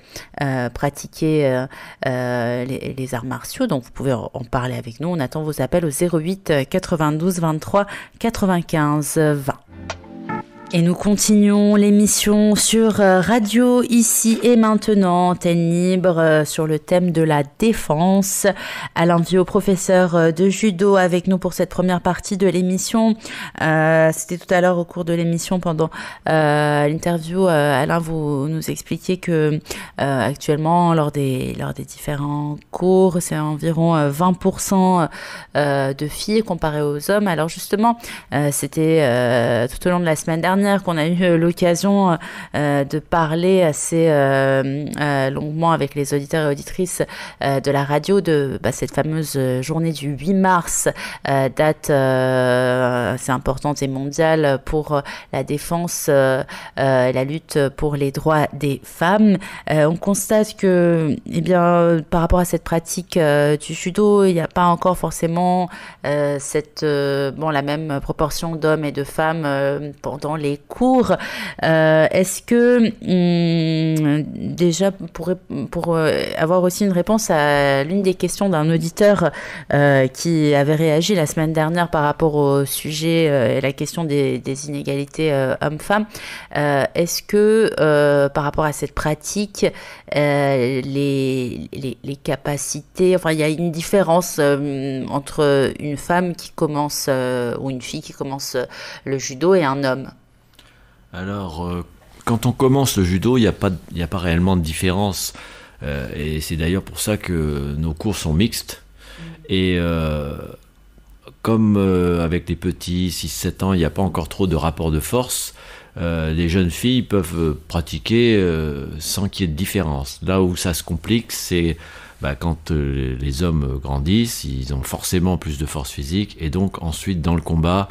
pratiqué les, les arts martiaux, donc vous pouvez en parler avec nous. On attend vous appels au 08 92 23 95 20. Et nous continuons l'émission sur euh, Radio Ici et Maintenant, antenne libre, euh, sur le thème de la défense. Alain Vieux, professeur euh, de judo, avec nous pour cette première partie de l'émission. C'était tout à l'heure au cours de l'émission pendant l'interview. Alain, vous nous expliquiez que actuellement, lors des, lors des différents cours, c'est environ 20% de filles comparées aux hommes. Alors justement, c'était tout au long de la semaine dernière qu'on a eu euh, l'occasion euh, euh, de parler assez longuement avec les auditeurs et auditrices de la radio de bah, cette fameuse journée du 8 mars, date assez importante et mondiale pour la défense et la lutte pour les droits des femmes. on constate que, eh bien, par rapport à cette pratique du judo, il n'y a pas encore forcément cette, bon, la même proportion d'hommes et de femmes pendant les cours. Euh, est-ce que hmm, déjà pour, euh, avoir aussi une réponse à l'une des questions d'un auditeur euh, qui avait réagi la semaine dernière par rapport au sujet et la question des, inégalités hommes-femmes, est-ce que par rapport à cette pratique, les, les, capacités, enfin il y a une différence entre une femme qui commence ou une fille qui commence le judo et un homme
alors, euh, quand on commence le judo, il n'y a, pas, réellement de différence. Euh, et c'est d'ailleurs pour ça que nos cours sont mixtes. Et euh, comme avec les petits 6-7 ans, il n'y a pas encore trop de rapport de force, les jeunes filles peuvent pratiquer sans qu'il y ait de différence. Là où ça se complique, c'est bah, quand les hommes grandissent, ils ont forcément plus de force physique. Et donc ensuite, dans le combat,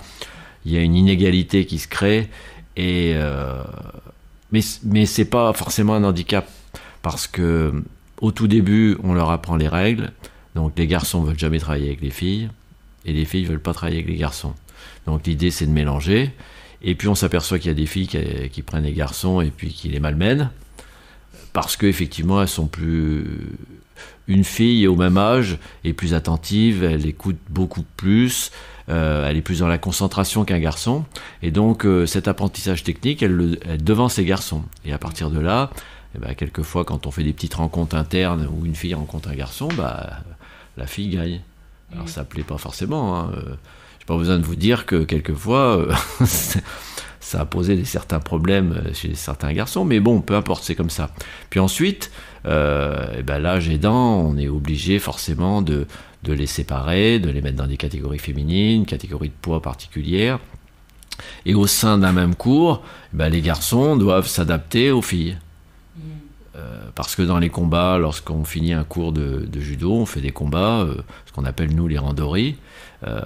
il y a une inégalité qui se crée euh, mais ce n'est pas forcément un handicap parce que au tout début, on leur apprend les règles. Donc les garçons veulent jamais travailler avec les filles et les filles veulent pas travailler avec les garçons. Donc l'idée c'est de mélanger. Et puis on s'aperçoit qu'il y a des filles qui, qui, prennent les garçons et puis qui les malmènent parce qu'effectivement elles sont plus une fille au même âge est plus attentive, elle écoute beaucoup plus, euh, elle est plus dans la concentration qu'un garçon. Et donc euh, cet apprentissage technique, elle, le, devant devance garçons. Et à partir de là, eh ben, quelquefois quand on fait des petites rencontres internes où une fille rencontre un garçon, bah, la fille gagne. Alors ça plaît pas forcément. Hein. Euh, j'ai pas besoin de vous dire que quelquefois ça a posé des certains problèmes chez certains garçons, mais bon, peu importe, c'est comme ça. Puis ensuite, eh ben, l'âge aidant, on est obligé forcément de, de les séparer, de les mettre dans des catégories féminines, catégories de poids particulières. Et au sein d'un même cours, eh ben, les garçons doivent s'adapter aux filles. Euh, parce que dans les combats, lorsqu'on finit un cours de, judo, on fait des combats, euh, ce qu'on appelle nous les randori euh,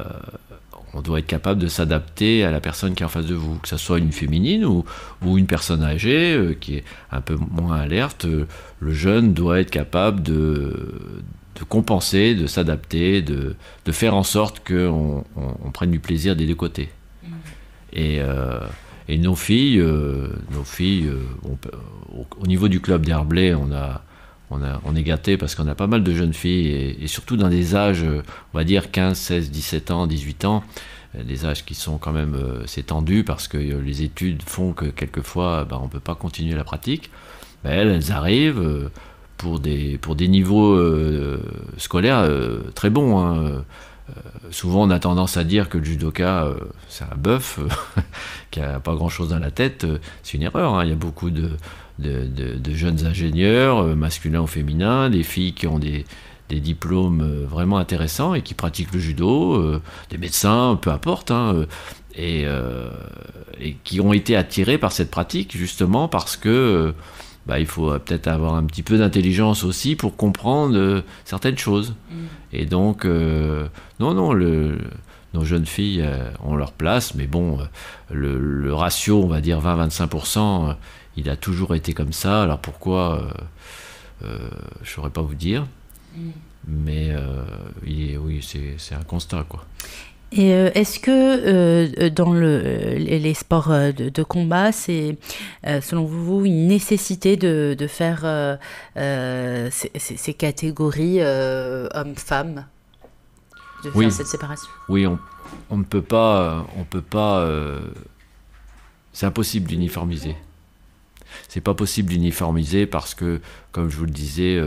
on doit être capable de s'adapter à la personne qui est en face de vous, que ce soit une féminine ou, ou une personne âgée qui est un peu moins alerte. le jeune doit être capable de, de compenser, de s'adapter, de, de, faire en sorte qu'on on, prenne du plaisir des deux côtés. Mm. Euh, et, nos filles, euh, nos filles euh, au, niveau du club d'Herblay, on, a, on, a, on est gâté parce qu'on a pas mal de jeunes filles, et, surtout dans des âges, on va dire 15, 16, 17 ans, 18 ans, des âges qui sont quand même, c'est tendu parce que les études font que quelquefois, bah, on ne peut pas continuer la pratique. Mais bah, elles arrivent pour des, pour des niveaux euh, scolaires euh, très bons. Hein. Euh, souvent, on a tendance à dire que le judoka, c'est un bœuf qui a pas grand-chose dans la tête. C'est une erreur. Hein. Il y a beaucoup de, de, jeunes ingénieurs, masculins ou féminins, des filles qui ont des, des diplômes vraiment intéressants et qui pratiquent le judo, des médecins, peu importe. Hein, et, et, qui ont été attirés par cette pratique justement parce que bah, il faut euh, peut-être avoir un petit peu d'intelligence aussi pour comprendre euh, certaines choses. Mm. Et donc, euh, non, non, nos jeunes filles ont leur place, mais bon, le, ratio, on va dire 20-25%, il a toujours été comme ça. Alors pourquoi euh, je saurais pas vous dire. Mm. Mais oui, c'est un constat. quoi. Euh,
est-ce que euh, euh, dans les sports de, combat, c'est selon vous une nécessité de, faire ces, catégories hommes-femmes De faire cette séparation
Oui, on, ne peut pas. c'est impossible d'uniformiser. C'est pas possible d'uniformiser parce que, comme je vous le disais,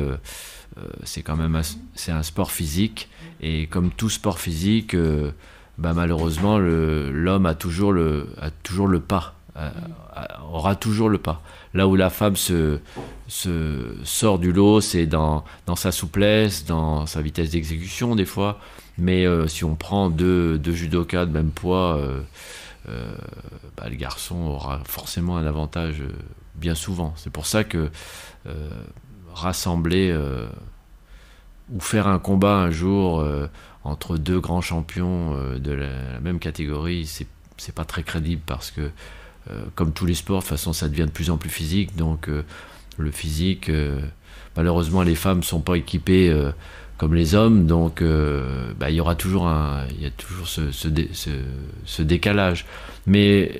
c'est quand même c'est un sport physique et comme tout sport physique, euh, bah, malheureusement, l'homme a, toujours le, a toujours le pas, euh, aura toujours le pas. Là où la femme se, se sort du lot, c'est dans, dans, sa souplesse, dans sa vitesse d'exécution des fois. Mais euh, si on prend deux, deux judokas de même poids, bah, le garçon aura forcément un avantage bien souvent. C'est pour ça que rassembler ou faire un combat un jour euh, entre deux grands champions euh, de la, même catégorie, c'est, c'est pas très crédible parce que, euh, comme tous les sports, de toute façon, ça devient de plus en plus physique. Donc, le physique, malheureusement, les femmes sont pas équipées comme les hommes. Donc, bah, il y aura toujours, y a toujours ce, ce, décalage. Mais,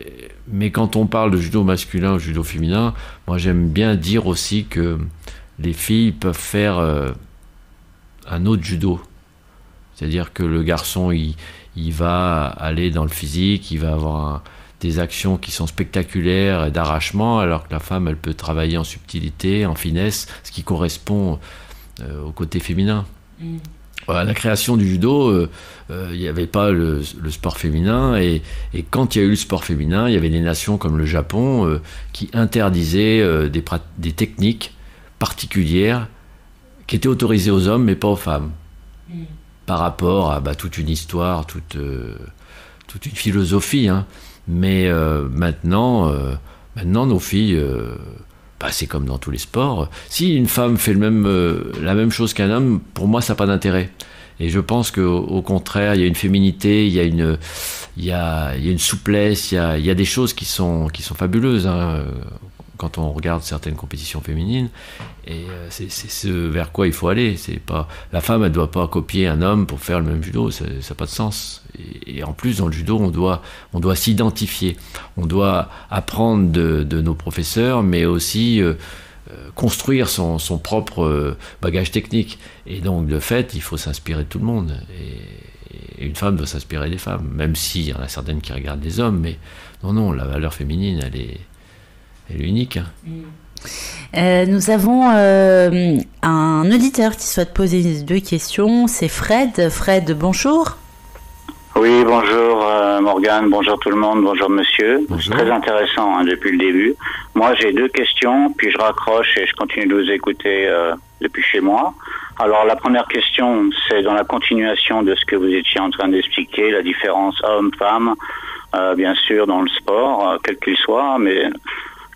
mais quand on parle de judo masculin ou judo féminin, moi, j'aime bien dire aussi que les filles peuvent faire un autre judo. C'est-à-dire que le garçon, il, va aller dans le physique, il va avoir des actions qui sont spectaculaires et d'arrachement, alors que la femme, elle peut travailler en subtilité, en finesse, ce qui correspond euh, au côté féminin. Mm. À la création du judo, euh, euh, il n'y avait pas le, sport féminin, et, quand il y a eu le sport féminin, il y avait des nations comme le Japon qui interdisaient des techniques particulières qui était autorisée aux hommes mais pas aux femmes. Hmm. Par rapport à bah, toute une histoire, toute, euh, toute une philosophie. Hein. Mais euh, maintenant, euh, maintenant, nos filles, bah, c'est comme dans tous les sports. Si une femme fait le même, la même chose qu'un homme, pour moi, ça n'a pas d'intérêt. Et je pense qu'au au contraire, il y a une féminité, il y a une, il y une souplesse, il y a, des choses qui sont, qui sont fabuleuses. Hein quand on regarde certaines compétitions féminines. Et euh, c'est ce vers quoi il faut aller. C'est pas la femme, elle doit pas copier un homme pour faire le même judo. Ça n'a pas de sens. Et, en plus, dans le judo, on doit, on doit s'identifier. On doit apprendre de, nos professeurs, mais aussi euh, euh, construire son, propre bagage technique. Et donc, de fait, il faut s'inspirer de tout le monde. Et, et une femme doit s'inspirer des femmes, même s'il y en a certaines qui regardent des hommes. Mais non, non, la valeur féminine, elle est elle est unique.
Euh, nous avons euh, un auditeur qui souhaite poser deux questions. C'est Fred. Fred, bonjour.
Oui,
bonjour euh, Morgane, bonjour tout le monde, bonjour monsieur. Très intéressant hein, depuis le début. Moi j'ai deux questions, puis je raccroche et je continue de vous écouter depuis chez moi. Alors la première question, c'est dans la continuation de ce que vous étiez en train d'expliquer, la différence homme-femme, bien sûr dans le sport, quel qu'il soit, mais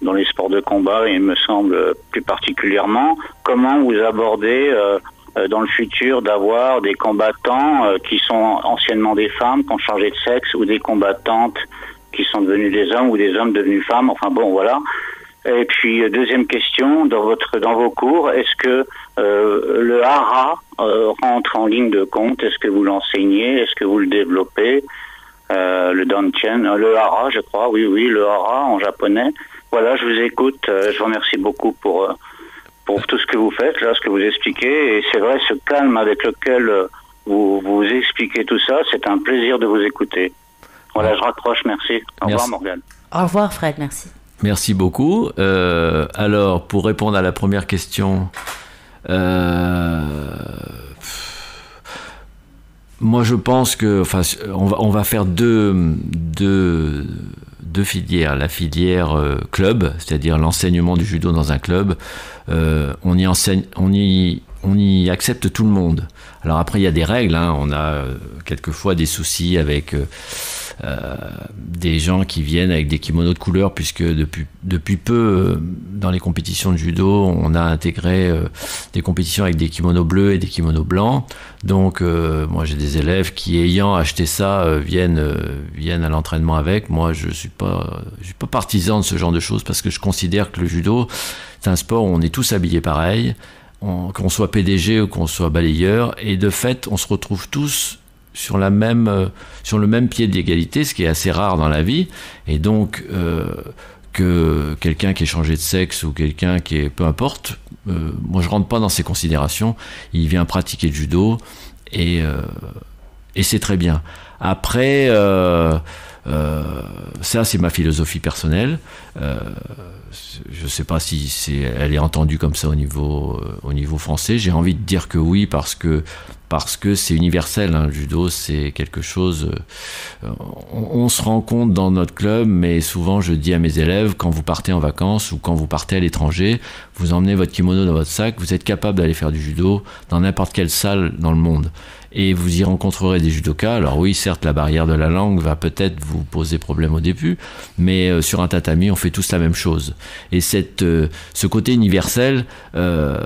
dans les sports de combat et il me semble plus particulièrement, comment vous abordez euh, euh, dans le futur d'avoir des combattants euh, qui sont anciennement des femmes, qui ont changé de sexe, ou des combattantes qui sont devenues des hommes ou des hommes devenus femmes, enfin bon voilà. Et puis deuxième question, dans votre dans vos cours, est-ce que le hara rentre en ligne de compte Est-ce que vous l'enseignez Est-ce que vous le développez euh, le danchen, euh, le hara, je crois, oui, oui, le hara en japonais. Voilà, je vous écoute, euh, je vous remercie beaucoup pour, pour tout ce que vous faites, là, ce que vous expliquez, et c'est vrai, ce calme avec lequel vous, vous expliquez tout ça, c'est un plaisir de vous écouter. Voilà, je raccroche, merci. Au revoir, Morgane.
Au revoir, Fred, merci. Merci beaucoup. alors, pour répondre à la première question, euh moi, je pense que, enfin, euh, on va, on va faire deux, deux, deux filières. La filière euh, club, c'est-à-dire l'enseignement du judo dans un club. Euh, on y enseigne, on y, on y accepte tout le monde. Alors après, il y a des règles. Hein. On a quelquefois des soucis avec euh, des gens qui viennent avec des kimonos de couleur, puisque depuis, depuis peu, euh, dans les compétitions de judo, on a intégré euh, des compétitions avec des kimonos bleus et des kimonos blancs. Donc, moi, j'ai des élèves qui, ayant acheté ça, viennent, viennent à l'entraînement avec. Moi, je suis pas, je suis pas partisan de ce genre de choses parce que je considère que le judo, c'est un sport où on est tous habillés pareil, qu'on soit PDG ou qu'on soit balayeur, et de fait, on se retrouve tous sur, la même, euh, sur le même pied d'égalité, ce qui est assez rare dans la vie. Et donc, euh, que quelqu'un qui est changé de sexe ou quelqu'un qui est... peu importe, euh, moi je rentre pas dans ces considérations, il vient pratiquer le judo et, et c'est très bien. Après, ça c'est ma philosophie personnelle je ne sais pas si c'est, elle est entendue comme ça au niveau, au niveau français. J'ai envie de dire que oui parce que parce que c'est universel. Hein. Le judo, c'est quelque chose. Euh, on, se rend compte dans notre club, mais souvent je dis à mes élèves quand vous partez en vacances ou quand vous partez à l'étranger, vous emmenez votre kimono dans votre sac, vous êtes capable d'aller faire du judo dans n'importe quelle salle dans le monde et vous y rencontrerez des judokas. Alors oui, certes, la barrière de la langue va peut-être vous poser problème au début, mais euh, sur un tatami, on fait tous la même chose. Et cette, euh, ce côté universel euh,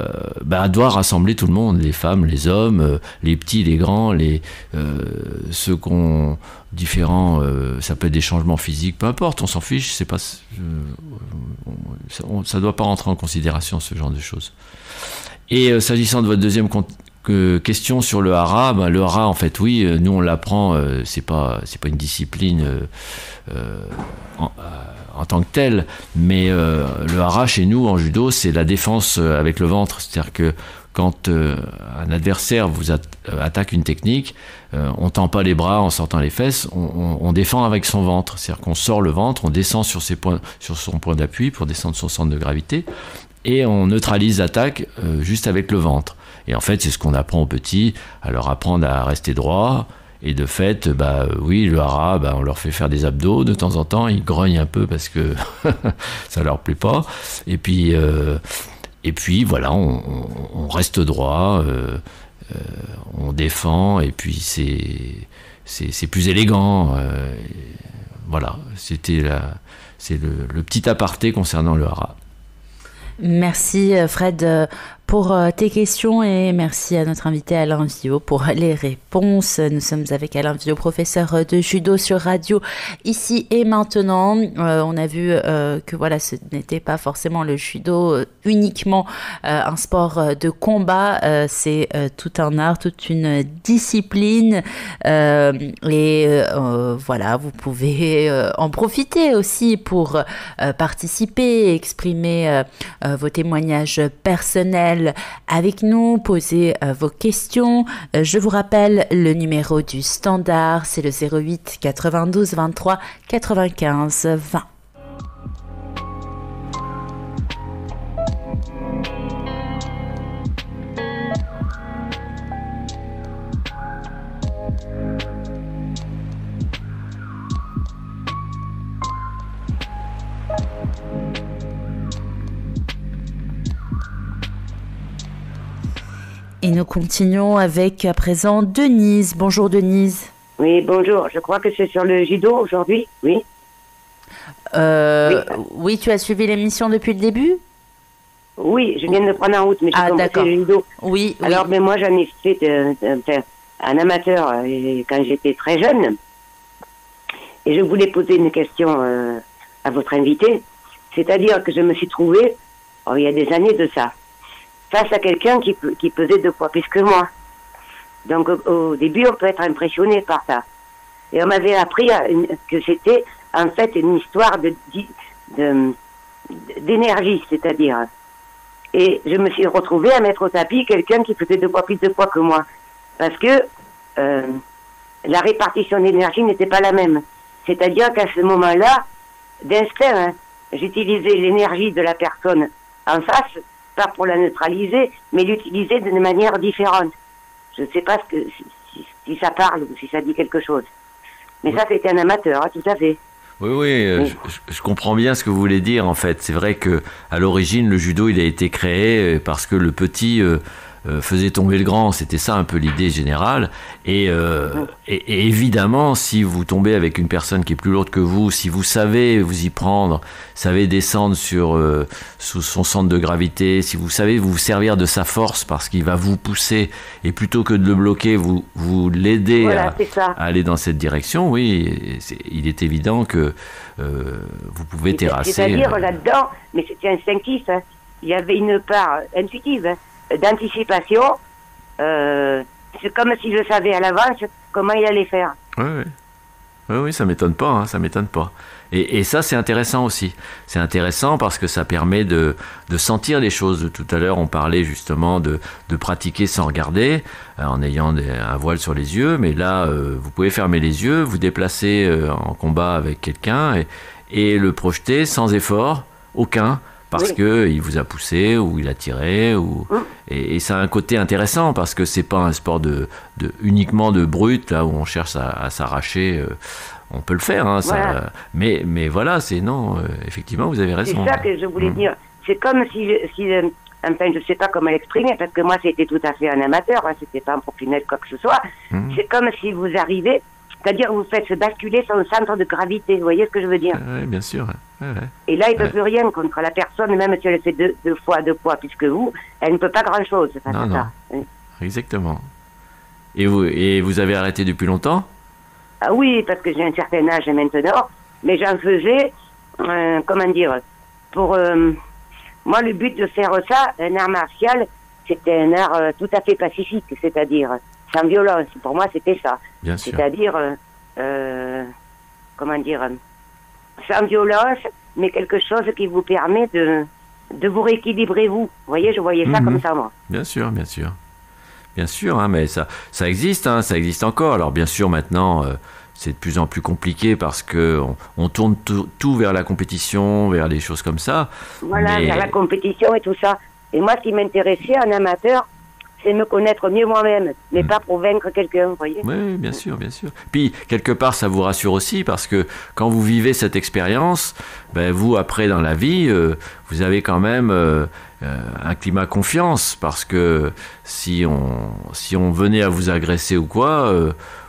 bah, doit rassembler tout le monde, les femmes, les hommes, les petits, les grands, les, euh, ceux qu'on différents, ça peut être des changements physiques, peu importe, on s'en fiche, c'est pas, ça, ne doit pas rentrer en considération ce genre de choses. Et s'agissant de votre deuxième que, question sur le hara, ben, le hara en fait oui, euh, nous on l'apprend, euh, c'est pas c'est pas une discipline euh, en, tant que telle, mais le hara chez nous en judo c'est la défense avec le ventre, c'est-à-dire que quand un adversaire vous attaque une technique, on tend pas les bras en sortant les fesses, on, défend avec son ventre, c'est-à-dire qu'on sort le ventre, on descend sur ses points sur son point d'appui pour descendre son centre de gravité et on neutralise l'attaque juste avec le ventre. Et en fait, c'est ce qu'on apprend aux petits, à leur apprendre à rester droit. Et de fait, bah oui, le hara, bah, on leur fait faire des abdos de temps en temps, ils grognent un peu parce que ça leur plaît pas. Et puis, euh, et puis voilà, on, reste droit, euh, euh, on défend, et puis c'est plus élégant. voilà, c'était la, c'est le, le, petit aparté concernant le hara.
Merci Fred pour euh, tes questions et merci à notre invité Alain Vio pour les réponses. Nous sommes avec Alain Vio, professeur de judo sur radio ici et maintenant. Euh, on a vu euh, que voilà, ce n'était pas forcément le judo uniquement un sport de combat, c'est tout un art, toute une discipline et voilà, vous pouvez en profiter aussi pour participer, exprimer vos témoignages personnels avec nous, poser euh, vos questions. Euh, je vous rappelle le numéro du standard, c'est le 08 92 23 95 20. Et nous continuons avec à présent Denise. Bonjour Denise. Oui, bonjour. Je crois que c'est sur le judo aujourd'hui, oui. Euh, oui. tu as suivi l'émission depuis le début Oui, je viens de prendre en route, mais j'ai ah, le judo. Oui, Alors, mais
moi, j'en ai fait euh, euh, un amateur quand j'étais très jeune. Et je voulais poser une question à votre invité. C'est-à-dire que je me suis trouvée, oh, il y a des années de ça, face à quelqu'un qui, pesait deux fois plus que moi. Donc au début, on peut être impressionné par ça. Et on m'avait appris que c'était en fait une histoire de, d'énergie, c'est-à-dire. Et je me suis retrouvée à mettre au tapis quelqu'un qui faisait deux fois plus de poids que moi. Parce que euh, la répartition d'énergie n'était pas la même. C'est-à-dire qu'à ce moment-là, d'instinct, hein, j'utilisais l'énergie de la personne en face pour la neutraliser, mais l'utiliser d'une manière différente. Je ne sais pas ce que, si, ça parle ou si ça dit quelque chose. Mais ça, c'était un amateur, hein, tout à fait.
Oui, oui, euh, je, comprends bien ce que vous voulez dire en fait. C'est vrai que à l'origine, le judo, il a été créé euh, parce que le petit euh, euh, faisait tomber le grand, c'était ça un peu l'idée générale. Euh, et, évidemment, si vous tombez avec une personne qui est plus lourde que vous, si vous savez vous y prendre, savez descendre sur euh, sous son centre de gravité, si vous savez vous servir de sa force parce qu'il va vous pousser, et plutôt que de le bloquer, vous, vous l'aidez à, aller dans cette direction, oui, il est évident que vous pouvez terrasser. C'est-à-dire
là-dedans, mais c'était instinctif, hein. il y avait une part intuitive. Hein d'anticipation. Euh, c'est comme si je savais à l'avance comment il allait faire.
Oui, oui. ça m'étonne pas, hein, ça m'étonne pas. Et, ça, c'est intéressant aussi. C'est intéressant parce que ça permet de, sentir les choses. Tout à l'heure, on parlait justement de, pratiquer sans regarder, euh, en ayant un voile sur les yeux. Mais là, euh, vous pouvez fermer les yeux, vous déplacer en combat avec quelqu'un et, et le projeter sans effort, aucun, parce qu'il que il vous a poussé ou il a tiré ou mm. et, et, ça a un côté intéressant parce que c'est pas un sport de, uniquement de brut là où on cherche à, s'arracher. Euh, on peut le faire, hein, mais mais voilà, c'est non. Euh, effectivement, vous avez raison. C'est ça que
je voulais mm. dire. C'est comme si, enfin, je sais pas comment l'exprimer, parce que moi, c'était tout à fait un amateur, hein, c'était pas un professionnel, quoi que ce soit. Mm. C'est comme si vous arrivez c'est-à-dire, vous faites basculer son centre de gravité, vous voyez ce que je veux dire ah Oui, bien sûr. Et là, il ne peut plus rien contre la personne, même si elle fait deux, deux fois deux poids, puisque vous, elle ne peut pas grand-chose non, non. ça.
Exactement. Et vous, et vous avez arrêté depuis longtemps
Ah oui, parce que j'ai un certain âge maintenant, mais j'en faisais, euh, comment dire, pour... Euh, moi, le but de faire ça, un art martial, c'était un art euh, tout à fait pacifique, c'est-à-dire sans violence. Pour moi, c'était ça. C'est-à-dire, euh, euh, comment dire, euh, sans violence, mais quelque chose qui vous permet de, de vous rééquilibrer, vous. Vous voyez, je voyais ça mhm. comme ça, moi.
Bien sûr, bien sûr. Bien sûr, hein, mais ça, ça existe, hein, ça existe encore. Alors, bien sûr, maintenant. c'est de plus en plus compliqué parce que on, tourne tout, vers la compétition, vers des choses comme ça.
Voilà, vers la compétition et tout ça. Et moi, ce qui m'intéressait en amateur, c'est me connaître mieux moi-même, mais mm. pas pour vaincre quelqu'un, vous voyez. Oui, bien
sûr, bien sûr. Puis, quelque part, ça vous rassure aussi, parce que quand vous vivez cette expérience, ben, vous, après, dans la vie, euh, vous avez quand même euh, euh, un climat confiance, parce que si on, si on venait à vous agresser ou quoi,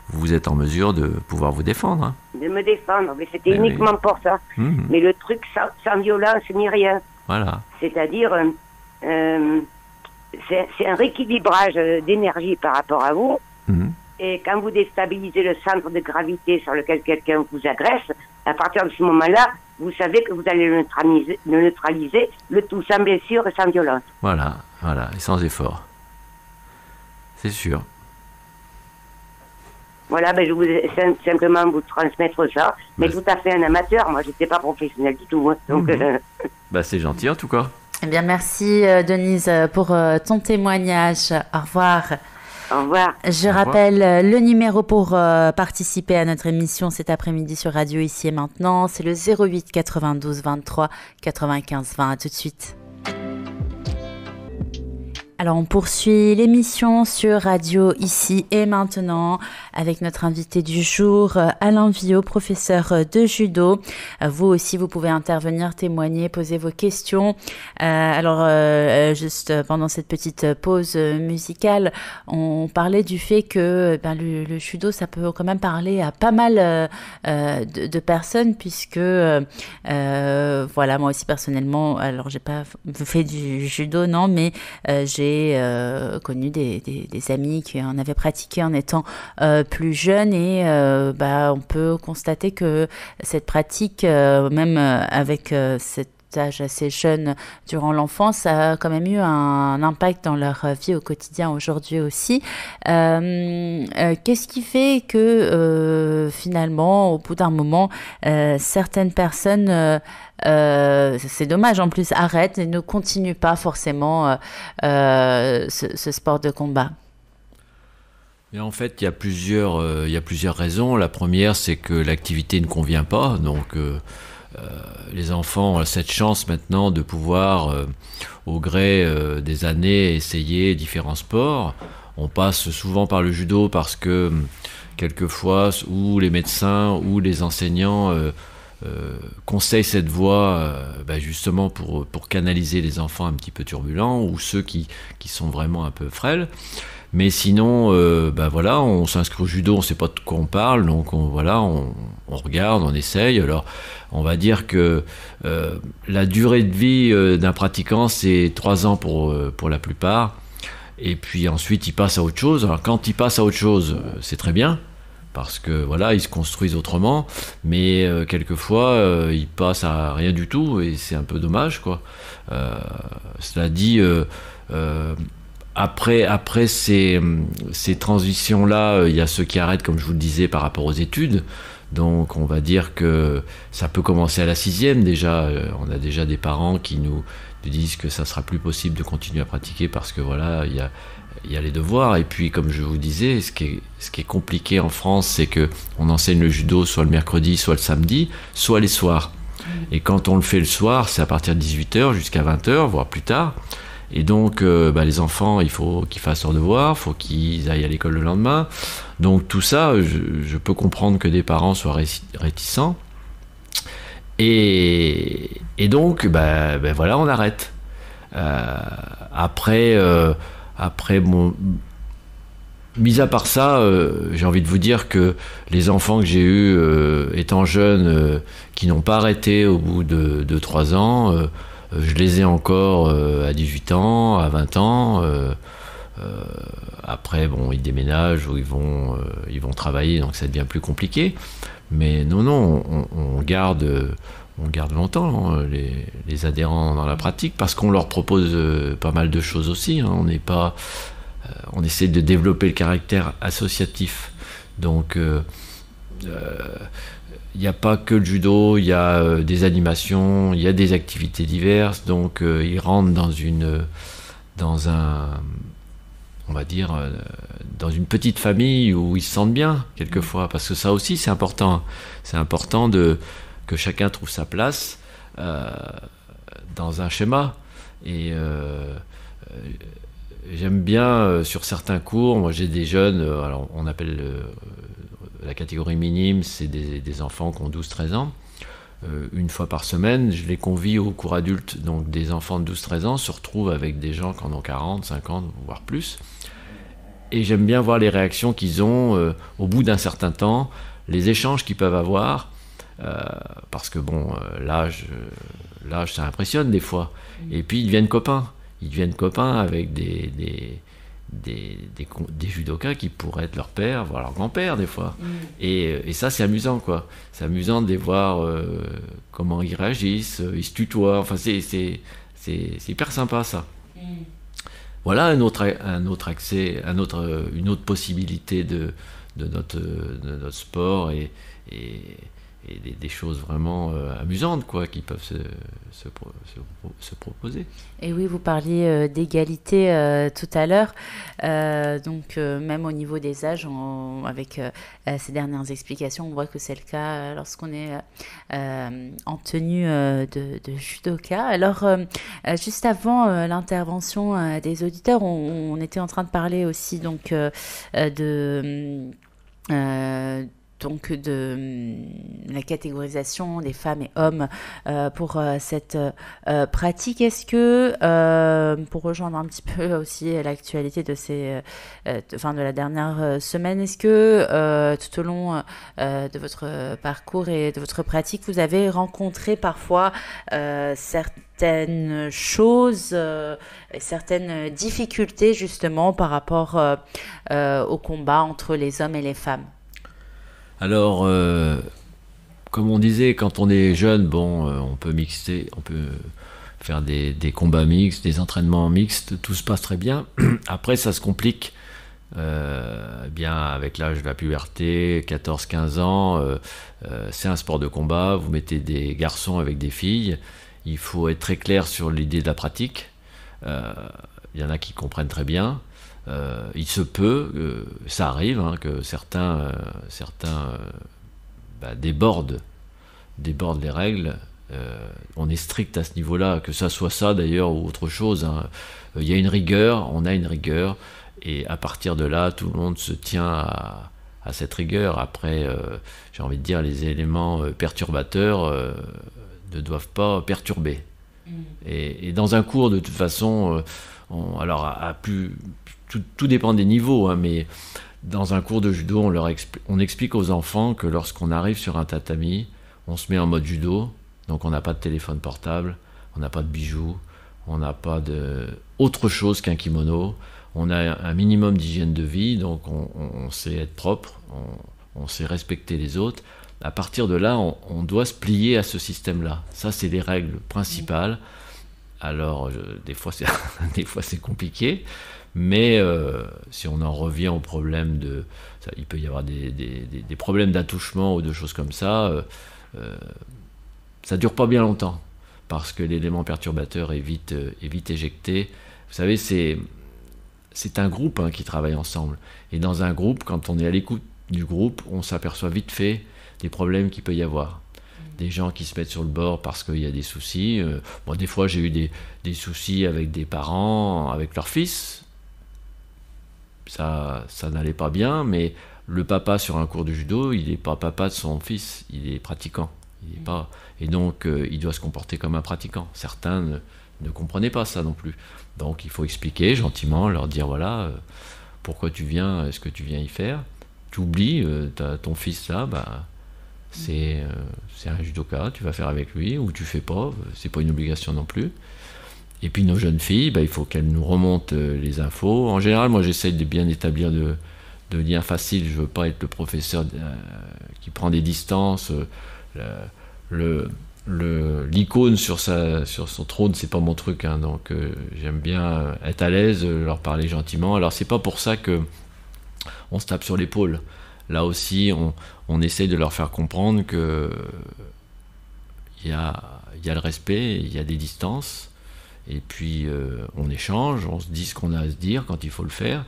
vous êtes en mesure de pouvoir vous défendre. Hein.
De me défendre, mais c'était ben uniquement pour ça. Mm. Mais le truc sans, violence ni rien. Voilà. C'est-à-dire c'est un rééquilibrage euh, d'énergie par rapport à vous. Mhm. Et quand vous déstabilisez le centre de gravité sur lequel quelqu'un vous agresse, à partir de ce moment-là, vous savez que vous allez le neutraliser, le, tout sans blessure et sans violence.
Voilà, voilà, et sans effort. C'est sûr.
Voilà, ben je voulais simplement vous transmettre ça, mais tout à fait un amateur. Moi, je n'étais pas professionnel du tout. donc, mhm. euh,
bah, c'est gentil en tout cas.
Eh bien, merci euh, Denise euh, pour euh, ton témoignage. Au revoir.
Au revoir. Je rappelle
le numéro pour participer à notre émission cet après-midi sur Radio Ici et Maintenant. C'est le 08 92 23 95 20. À tout de suite. Alors on poursuit l'émission sur Radio ici et maintenant avec notre invité du jour, euh, Alain Vio, professeur euh, de judo. Euh, vous aussi, vous pouvez intervenir, témoigner, poser vos questions. alors juste pendant cette petite pause musicale, on parlait du fait que ben, le, judo, ça peut quand même parler à pas mal de, de, personnes puisque voilà, moi aussi personnellement, alors j'ai pas fait du judo, non, mais j'ai euh, connu des, amis qui en avaient pratiqué en étant euh, plus jeunes et euh, bah, on peut constater que cette pratique, même avec cette âge assez jeune durant l'enfance, a quand même eu un impact dans leur euh, vie au quotidien aujourd'hui aussi. Euh, euh, qu'est-ce qui fait que finalement, au bout d'un moment, certaines personnes, c'est dommage en plus, arrêtent et ne continuent pas forcément ce, sport de combat
mais en fait, il y, a plusieurs, il y a plusieurs raisons. La première, c'est que l'activité ne convient pas. Donc, euh, les enfants ont cette chance maintenant de pouvoir, euh, au gré euh, des années, essayer différents sports. On passe souvent par le judo parce que quelquefois, ou les médecins ou les enseignants conseillent cette voie bah, justement pour, canaliser les enfants un petit peu turbulents ou ceux qui, qui sont vraiment un peu frêles. Mais sinon, euh, bah voilà, on s'inscrit au judo, on ne sait pas de quoi on parle, donc on, voilà, on, regarde, on essaye. Alors, on va dire que euh, la durée de vie euh, d'un pratiquant, c'est 3 ans pour, pour la plupart. Et puis ensuite, il passe à autre chose. Alors, quand il passe à autre chose, c'est très bien, parce que voilà, ils se construisent autrement, mais quelquefois il passe à rien du tout et c'est un peu dommage quoi. cela dit, après, après ces, transitions-là, euh, il y a ceux qui arrêtent, comme je vous le disais, par rapport aux études. Donc on va dire que ça peut commencer à la sixième déjà. Euh, on a déjà des parents qui nous, disent que ça sera plus possible de continuer à pratiquer parce que voilà, il y a, les devoirs. Et puis comme je vous disais, ce qui est, ce qui est compliqué en France, c'est que on enseigne le judo soit le mercredi, soit le samedi, soit les soirs. Et quand on le fait le soir, c'est à partir de 18h jusqu'à 20h, voire plus tard. Et donc, euh, bah, les enfants, il faut qu'ils fassent leurs devoir, il faut qu'ils aillent à l'école le lendemain. Donc, tout ça, je, peux comprendre que des parents soient réticents. Et, donc, bah, ben voilà, on arrête. Euh, après, euh, après mis à part ça, j'ai envie de vous dire que les enfants que j'ai eus étant jeunes, qui n'ont pas arrêté au bout de, trois 3 ans, je les ai encore euh, à 18 ans, à 20 ans. Euh, euh, après, bon, ils déménagent ou ils vont, ils vont travailler, donc ça devient plus compliqué. Mais non, non, on, garde on garde longtemps hein, les, adhérents dans la pratique parce qu'on leur propose pas mal de choses aussi. Hein. on n'est pas, on essaie de développer le caractère associatif. Donc, il euh, n'y a pas que le judo, il y a euh, des animations, il y a des activités diverses, donc euh, ils rentrent dans une, dans un, on va dire, dans une petite famille où ils se sentent bien quelquefois, parce que ça aussi c'est important, c'est important de que chacun trouve sa place dans un schéma. Et j'aime bien sur certains cours, moi j'ai des jeunes, alors on appelle la catégorie minime, c'est des, enfants qui ont 12-13 ans. Euh, une fois par semaine, je les convie au cours adulte. Donc des enfants de 12-13 ans se retrouvent avec des gens qui en ont 40, 50, voire plus. Et j'aime bien voir les réactions qu'ils ont euh, au bout d'un certain temps, les échanges qu'ils peuvent avoir. Euh, parce que bon, l'âge, l'âge, ça impressionne des fois. Et puis ils deviennent copains. Ils deviennent copains avec des des, des, judokas qui pourraient être leur père, voire leur grand-père des fois. Mm. Et, ça, c'est amusant, quoi. C'est amusant de voir euh, comment ils réagissent, euh, ils se tutoient. Enfin, c'est, c'est, hyper sympa, ça. Mm. Voilà un autre, un autre accès, un autre, une autre possibilité de, notre, notre sport et des, choses vraiment euh, amusantes quoi, qui peuvent se, se, se, proposer.
Et oui, vous parliez euh, d'égalité euh, tout à l'heure. donc, même au niveau des âges, avec ces dernières explications, on voit que c'est le cas lorsqu'on est en tenue de, judoka. Alors, juste avant l'intervention des auditeurs, on, était en train de parler aussi donc, de. Euh, donc de hum, la catégorisation des femmes et hommes euh, pour euh, cette euh, pratique. Est-ce que, pour rejoindre un petit peu aussi l'actualité de ces, de la dernière semaine, est-ce que tout au long de votre parcours et de votre pratique, vous avez rencontré parfois certaines choses, certaines difficultés justement par rapport au combat entre les hommes et les femmes
alors, euh, comme on disait, quand on est jeune, bon, euh, on peut mixer, on peut faire des, combats mixtes, des entraînements mixtes, tout se passe très bien. Après, ça se complique. Euh, eh bien avec l'âge de la puberté, 14-15 ans, c'est un sport de combat, vous mettez des garçons avec des filles, il faut être très clair sur l'idée de la pratique, il y en a qui comprennent très bien, euh, il se peut, ça arrive, hein, que certains, euh, certains euh, bah, débordent, débordent, les règles. on est strict à ce niveau-là, que ça soit ça d'ailleurs ou autre chose. Hein. Il y a une rigueur, on a une rigueur, et à partir de là, tout le monde se tient à, cette rigueur. Après, j'ai envie de dire, les éléments perturbateurs ne doivent pas perturber. Mmh. Et, et, dans un cours, de toute façon, alors tout, dépend des niveaux, hein, mais dans un cours de judo, on, explique, aux enfants que lorsqu'on arrive sur un tatami, on se met en mode judo, donc on n'a pas de téléphone portable, on n'a pas de bijoux, on n'a pas de autre chose qu'un kimono, on a un minimum d'hygiène de vie, donc on, sait être propre, on, sait respecter les autres. À partir de là, on, doit se plier à ce système-là. Ça, c'est les règles principales. Mmh. Alors, des fois, c'est, compliqué. Mais euh, si on en revient au problème de. il peut y avoir des, problèmes d'attouchement ou de choses comme ça. ça euh, ne euh, ça dure pas bien longtemps. Parce que l'élément perturbateur est vite, vite éjecté. Vous savez, c'est. un groupe hein, qui travaille ensemble. Et dans un groupe, quand on est à l'écoute du groupe, on s'aperçoit vite fait des problèmes qu'il peut y avoir des gens qui se mettent sur le bord parce qu'il y a des soucis. Euh, moi, des fois, j'ai eu des, soucis avec des parents, avec leur fils. Ça, ça n'allait pas bien, mais le papa sur un cours de judo, il n'est pas papa de son fils, il est pratiquant. Il est mm. pas, et donc, euh, il doit se comporter comme un pratiquant. Certains ne, comprenaient pas ça non plus. Donc, il faut expliquer gentiment, leur dire voilà, euh, pourquoi tu viens, est-ce que tu viens y faire Tu oublies, ton fils là, bah, euh, c'est un judoka, tu vas faire avec lui ou tu fais pas, euh, c'est pas une obligation non plus. Et puis nos jeunes filles, bah, il faut qu'elles nous remontent euh, les infos. En général, moi j'essaie de bien établir de, liens faciles, je veux pas être le professeur qui prend des distances. le, l'icône sur sur son trône c'est pas mon truc hein. donc j'aime bien être à l'aise leur parler gentiment alors c'est pas pour ça que on se tape sur l'épaule là aussi on, on essaye de leur faire comprendre que il y a, le respect, il y a des distances, et puis euh, on échange, on se dit ce qu'on a à se dire quand il faut le faire,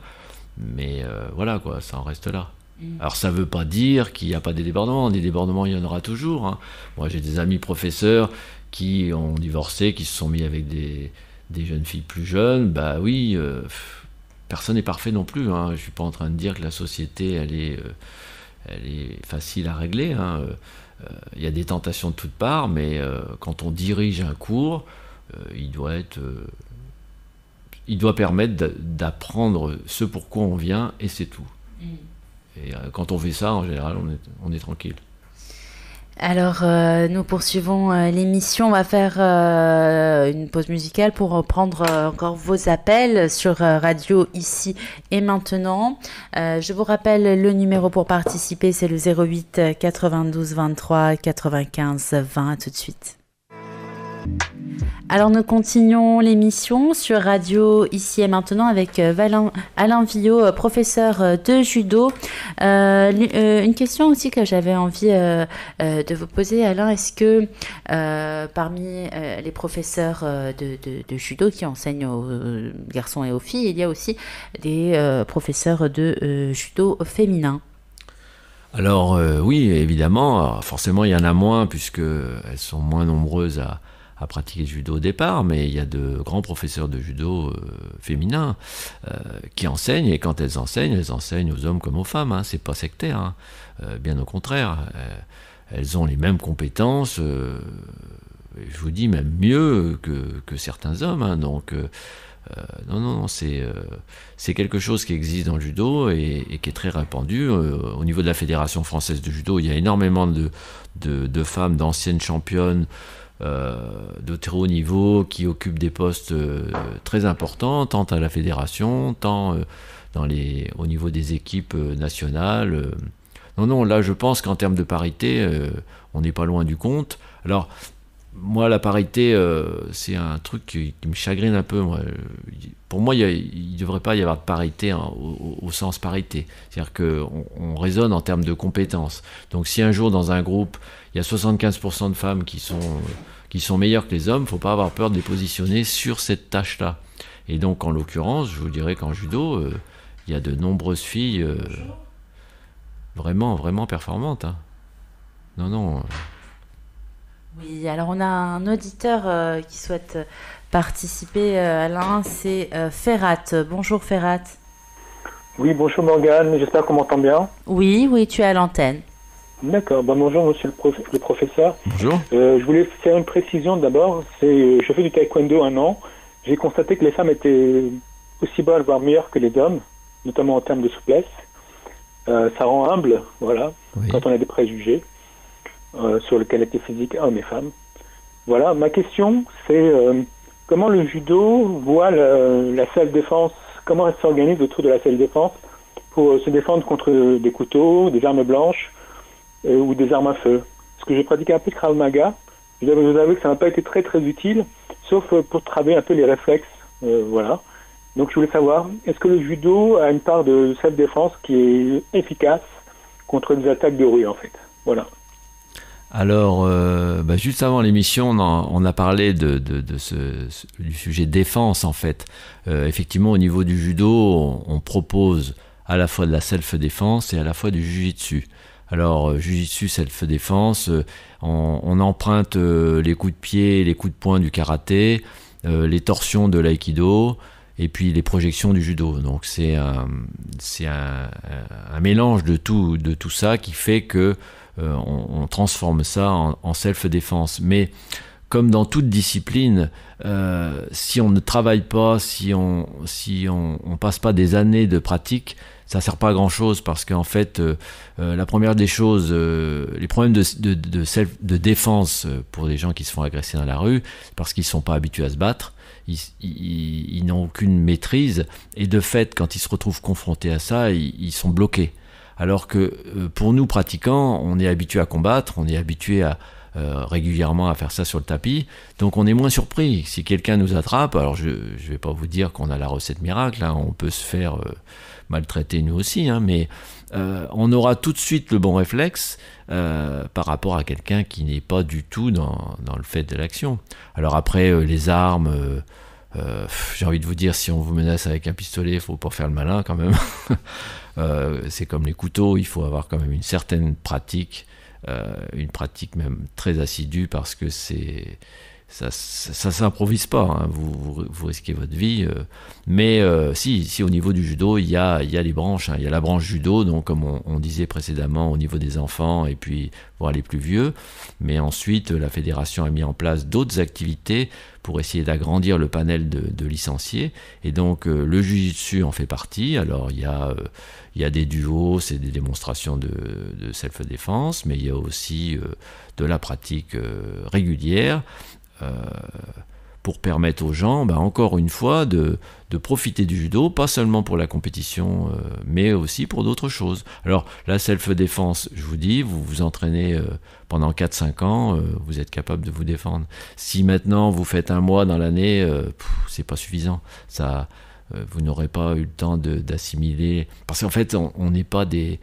mais euh, voilà quoi, ça en reste là. Mmh. Alors ça ne veut pas dire qu'il n'y a pas des débordements, des débordements il y en aura toujours. Hein. Moi j'ai des amis professeurs qui ont divorcé, qui se sont mis avec des, jeunes filles plus jeunes, bah oui, euh, personne n'est parfait non plus. Hein. Je ne suis pas en train de dire que la société elle est elle est facile à régler. Hein. Euh, euh, il y a des tentations de toutes parts, mais euh, quand on dirige un cours, il doit être, il doit permettre d'apprendre ce pour quoi on vient et c'est tout. Mm. Et quand on fait ça, en général, on est tranquille.
Alors, euh, nous poursuivons euh, l'émission. On va faire euh, une pause musicale pour reprendre encore vos appels sur radio ici et maintenant. je vous rappelle le numéro pour participer, c'est le 08 92 23 95 20. tout de suite. Alors nous continuons l'émission sur Radio ici et maintenant avec euh, Alain Villot, euh, professeur euh, de judo. une question aussi que j'avais envie de vous poser, Alain, est-ce que parmi les professeurs de, judo qui enseignent aux garçons et aux filles, il y a aussi des professeurs de judo féminin
Alors oui, évidemment, forcément il y en a moins puisque elles sont moins nombreuses à à pratiquer le judo au départ, mais il y a de grands professeurs de judo euh, féminins euh, qui enseignent, et quand elles enseignent, elles enseignent aux hommes comme aux femmes, hein, c'est pas sectaire, hein. euh, bien au contraire. elles ont les mêmes compétences, je vous dis même mieux que, que certains hommes, hein. donc. non, non, non, c'est quelque chose qui existe dans le judo et, qui est très répandu. au niveau de la Fédération française de judo, il y a énormément de, de, de femmes, d'anciennes championnes, euh, de très haut niveau qui occupent des postes euh, très importants, tant à la fédération, tant euh, dans les, au niveau des équipes nationales. Non, non, là je pense qu'en termes de parité, on n'est pas loin du compte. Alors, moi, la parité, euh, c'est un truc qui, me chagrine un peu. Pour moi, il ne devrait pas y avoir de parité hein, au, sens parité. C'est-à-dire qu'on on raisonne en termes de compétences. Donc, si un jour, dans un groupe, il y a 75% de femmes qui sont, qui sont meilleures que les hommes, il ne faut pas avoir peur de les positionner sur cette tâche-là. Et donc, en l'occurrence, je vous dirais qu'en judo, euh, il y a de nombreuses filles euh, vraiment, vraiment performantes. Hein. Non, non.
Oui, alors on a un auditeur euh, qui souhaite euh, participer, euh, Alain, c'est Ferrat. Bonjour Ferrat.
Oui, bonjour Morgane, j'espère qu'on m'entend bien.
Oui, oui, tu es à l'antenne.
D'accord, ben, bonjour monsieur le, le professeur. Bonjour. je voulais faire une précision d'abord, c'est je fais du taekwondo un an, j'ai constaté que les femmes étaient aussi bonnes, voire meilleures que les hommes, notamment en termes de souplesse. ça rend humble, voilà, quand on a des préjugés. Euh, sur le qualité physique hommes et femmes. Voilà, ma question, c'est euh, comment le judo voit la self défense, comment elle s'organise autour de la self défense pour euh, se défendre contre des couteaux, des armes blanches ou des armes à feu. Parce que j'ai pratiqué un peu de Krav Maga, je vous avoue que ça n'a pas été très très utile, sauf pour travailler un peu les réflexes, voilà. Donc je voulais savoir, est-ce que le judo a une part de self-défense qui est efficace contre des attaques de rue en fait Voilà.
Alors, euh, bah, juste avant l'émission, on, a parlé de, de, de du sujet défense, en fait. Euh, effectivement, au niveau du judo, on, propose à la fois de la self-défense et à la fois du jujitsu. Alors, euh, jujitsu, self-défense, on, on, emprunte les coups de pied, les coups de poing du karaté, les torsions de l'aïkido, et puis les projections du judo. Donc euh, c'est un, un, mélange de tout, de tout ça qui fait que euh, on, transforme ça en, self-défense. Mais comme dans toute discipline, euh, si on ne travaille pas, si on si on, passe pas des années de pratique, ça sert pas à grand chose parce qu'en fait, la première des choses, les problèmes de, de, de, self, de défense pour les gens qui se font agresser dans la rue, parce qu'ils sont pas habitués à se battre, ils, n'ont aucune maîtrise, et de fait, quand ils se retrouvent confrontés à ça, ils, sont bloqués. Alors que euh, pour nous pratiquants, on est habitué à combattre, on est habitué à, euh, régulièrement à faire ça sur le tapis. Donc on est moins surpris. Si quelqu'un nous attrape, alors je ne vais pas vous dire qu'on a la recette miracle, hein, on peut se faire euh, maltraiter nous aussi, hein, mais euh, on aura tout de suite le bon réflexe euh, par rapport à quelqu'un qui n'est pas du tout dans, le fait de l'action. Alors après, euh, les armes, j'ai envie de vous dire, si on vous menace avec un pistolet, il faut pas faire le malin quand même. c'est comme les couteaux, il faut avoir quand même une certaine pratique, une pratique même très assidue parce que c'est ça, ça, s'improvise pas. Hein. Vous, risquez votre vie. Euh. Mais euh, si, si au niveau du judo, il y a, les branches. Hein. Il y a la branche judo, donc comme on, disait précédemment, au niveau des enfants et puis voir les plus vieux. Mais ensuite, la fédération a mis en place d'autres activités pour essayer d'agrandir le panel de, licenciés. Et donc euh, le jujitsu en fait partie. Alors il y a des duos, c'est des démonstrations de self-défense, mais il y a aussi de la pratique régulière. Euh, pour permettre aux gens, bah, encore une fois, de, de, profiter du judo, pas seulement pour la compétition, euh, mais aussi pour d'autres choses. Alors, la self-défense, je vous dis, vous vous entraînez euh, pendant 4-5 ans, vous êtes capable de vous défendre. Si maintenant vous faites un mois dans l'année, c'est pas suffisant. Ça, vous n'aurez pas eu le temps d'assimiler. Parce qu'en fait, on n'est pas des.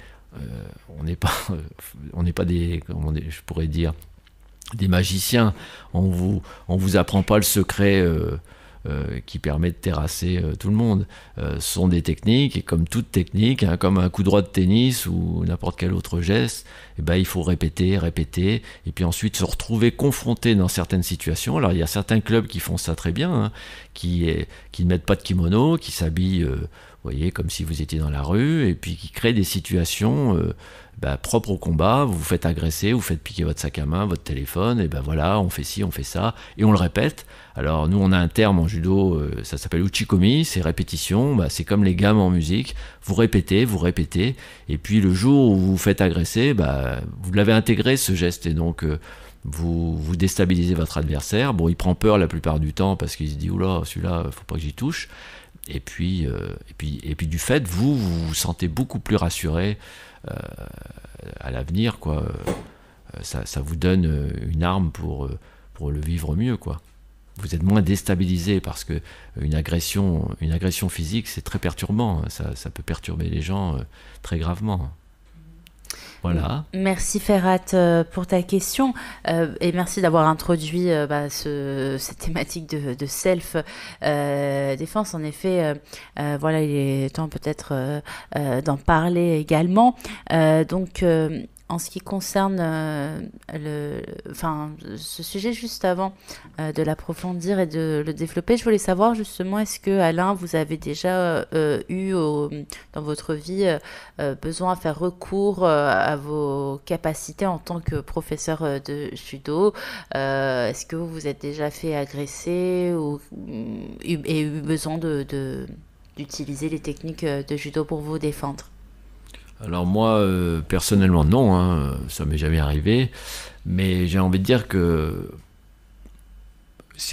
on n'est pas, on n'est pas des, comment je pourrais dire, des magiciens. On vous, on vous apprend pas le secret. Euh, euh, qui permet de terrasser euh, tout le monde. ce sont des techniques, et comme toute technique, hein, comme un coup droit de tennis ou n'importe quel autre geste, eh ben, il faut répéter, répéter, et puis ensuite se retrouver confronté dans certaines situations. Alors il y a certains clubs qui font ça très bien, hein, qui, qui ne mettent pas de kimono, qui s'habillent, vous voyez, comme si vous étiez dans la rue, et puis qui créent des situations bah, propre au combat, vous vous faites agresser, vous faites piquer votre sac à main, votre téléphone, et ben voilà, on fait ci, on fait ça, et on le répète. Alors nous, on a un terme en judo, euh, ça s'appelle uchikomi, c'est répétition, bah, c'est comme les gammes en musique, vous répétez, vous répétez, et puis le jour où vous vous faites agresser, bah, vous l'avez intégré ce geste, et donc... Euh, vous, vous déstabilisez votre adversaire. Bon, il prend peur la plupart du temps parce qu'il se dit oula, celui-là, faut pas que j'y touche. Et puis, euh, et puis, et puis du fait, vous, vous vous sentez beaucoup plus rassuré euh, à l'avenir, quoi. Euh, ça, vous donne euh, une arme pour, le vivre mieux, quoi. Vous êtes moins déstabilisé parce que une agression, une agression physique, c'est très perturbant. ça, peut perturber les gens très gravement. Voilà.
Merci Ferhat euh, pour ta question euh, et merci d'avoir introduit euh, bah, cette thématique de, self défense. En effet, voilà, il est temps peut-être d'en parler également. donc, en ce qui concerne euh, le, enfin, ce sujet juste avant euh, de l'approfondir et de le développer, je voulais savoir justement est-ce que Alain, vous avez déjà euh, eu dans votre vie besoin à faire recours à vos capacités en tant que professeur de judo Est-ce que vous vous êtes déjà fait agresser ou et eu besoin de d'utiliser les techniques de judo pour vous défendre
alors moi, euh, personnellement, non, ça hein, ça m'est jamais arrivé, mais j'ai envie de dire que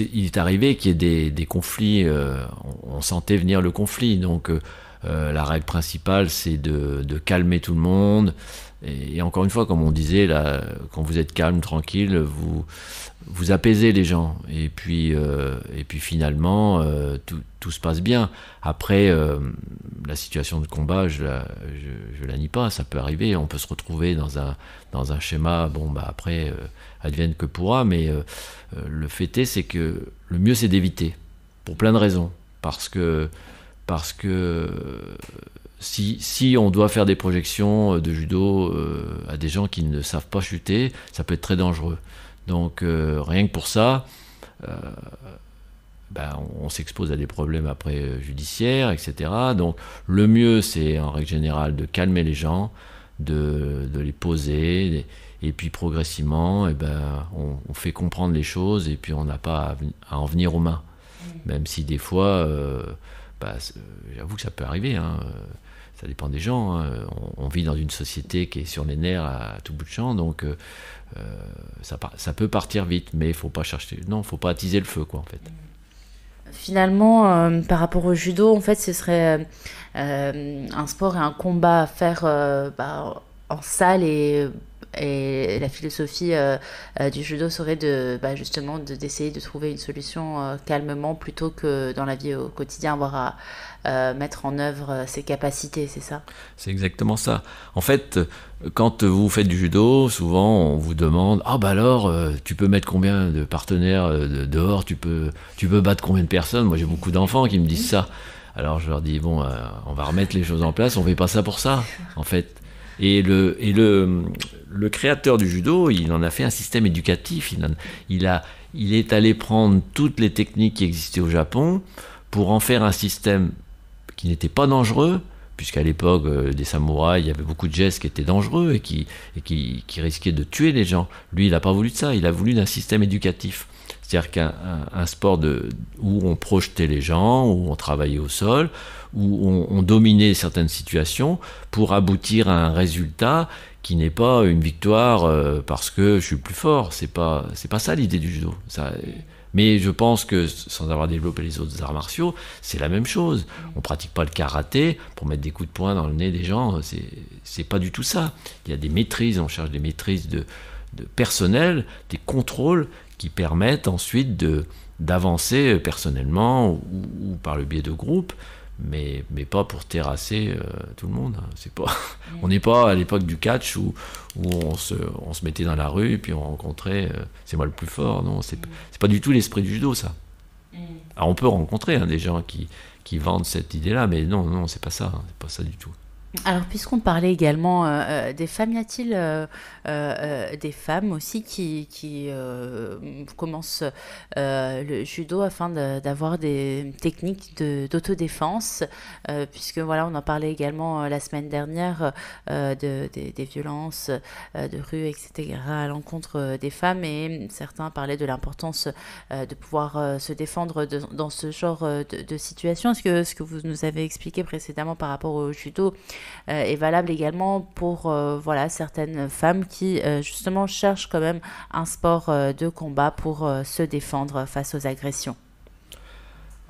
est, il est arrivé qu'il y ait des, conflits, euh, on, sentait venir le conflit, donc euh, la règle principale, c'est de, calmer tout le monde, et, encore une fois, comme on disait, là, quand vous êtes calme, tranquille, vous, vous apaisez les gens. Et puis, euh, et puis finalement, euh, tout, tout, se passe bien. Après, euh, la situation de combat, je la, je, la nie pas, ça peut arriver. On peut se retrouver dans un, dans un schéma, bon, bah après, advienne que pourra, mais le fait est, c'est que le mieux, c'est d'éviter, pour plein de raisons. Parce que parce que si, on doit faire des projections euh, de judo euh, à des gens qui ne savent pas chuter, ça peut être très dangereux. Donc euh, rien que pour ça, ben, on, s'expose à des problèmes après judiciaires, etc. Donc le mieux, c'est en règle générale de calmer les gens, de, les poser, et puis progressivement, eh ben, on, fait comprendre les choses, et puis on n'a pas à, en venir aux mains. Même si des fois, ben, j'avoue que ça peut arriver. Hein, ça dépend des gens. Hein. On, vit dans une société qui est sur les nerfs à, tout bout de champ, donc euh, euh, ça, ça, peut partir vite, mais il faut pas chercher. Non, faut pas attiser le feu, quoi, en fait.
Finalement, euh, par rapport au judo, en fait, ce serait un sport et un combat à faire bah, en salle et et la philosophie euh, euh, du judo serait de bah, justement d'essayer de, trouver une solution euh, calmement plutôt que dans la vie au quotidien, avoir à mettre en œuvre ses capacités, c'est ça
C'est exactement ça. En fait, quand vous faites du judo, souvent on vous demande ah bah alors tu peux mettre combien de partenaires dehors, tu peux tu peux battre combien de personnes. Moi j'ai beaucoup d'enfants qui me disent ça. Alors je leur dis bon, on va remettre les choses en place. On fait pas ça pour ça. En fait, et le, créateur du judo, il en a fait un système éducatif. Il, est allé prendre toutes les techniques qui existaient au Japon pour en faire un système qui n'était pas dangereux, puisqu'à l'époque euh, des samouraïs, il y avait beaucoup de gestes qui étaient dangereux et qui, et qui risquaient de tuer les gens. Lui, il n'a pas voulu de ça, il a voulu d'un système éducatif. C'est-à-dire qu'un sport de, où on projetait les gens, où on travaillait au sol, où on, dominait certaines situations pour aboutir à un résultat qui n'est pas une victoire euh, parce que je suis plus fort. C'est pas, c'est pas ça l'idée du judo. Ça, mais je pense que, sans avoir développé les autres arts martiaux, c'est la même chose. On pratique pas le karaté pour mettre des coups de poing dans le nez des gens. C'est, c'est pas du tout ça. Il y a des maîtrises, on cherche des maîtrises de, de personnel, des contrôles qui permettent ensuite de d'avancer personnellement ou, par le biais de groupes, mais, mais pas pour terrasser euh, tout le monde. Hein. C'est pas, mm. on n'est pas à l'époque du catch où, où on, se, on se mettait dans la rue et puis on rencontrait euh, c'est moi le plus fort. Non, c'est pas du tout l'esprit du judo, ça. Mm. Alors ah, on peut rencontrer hein, des gens qui, qui vendent cette idée-là, mais non, non, c'est pas ça, hein, c'est pas ça du tout.
Alors, puisqu'on parlait également euh, euh, des femmes, y a-t-il euh, des femmes aussi qui, qui commencent le judo afin d'avoir des techniques d'autodéfense Puisque voilà, on en parlait également la semaine dernière de, des, des, violences de rue, etc. à l'encontre des femmes, et certains parlaient de l'importance de pouvoir se défendre dans ce genre de, situation. Est-ce que ce que vous nous avez expliqué précédemment par rapport au judo euh, est valable également pour euh, voilà, certaines femmes qui euh, justement cherchent quand même un sport de combat pour se défendre face aux agressions.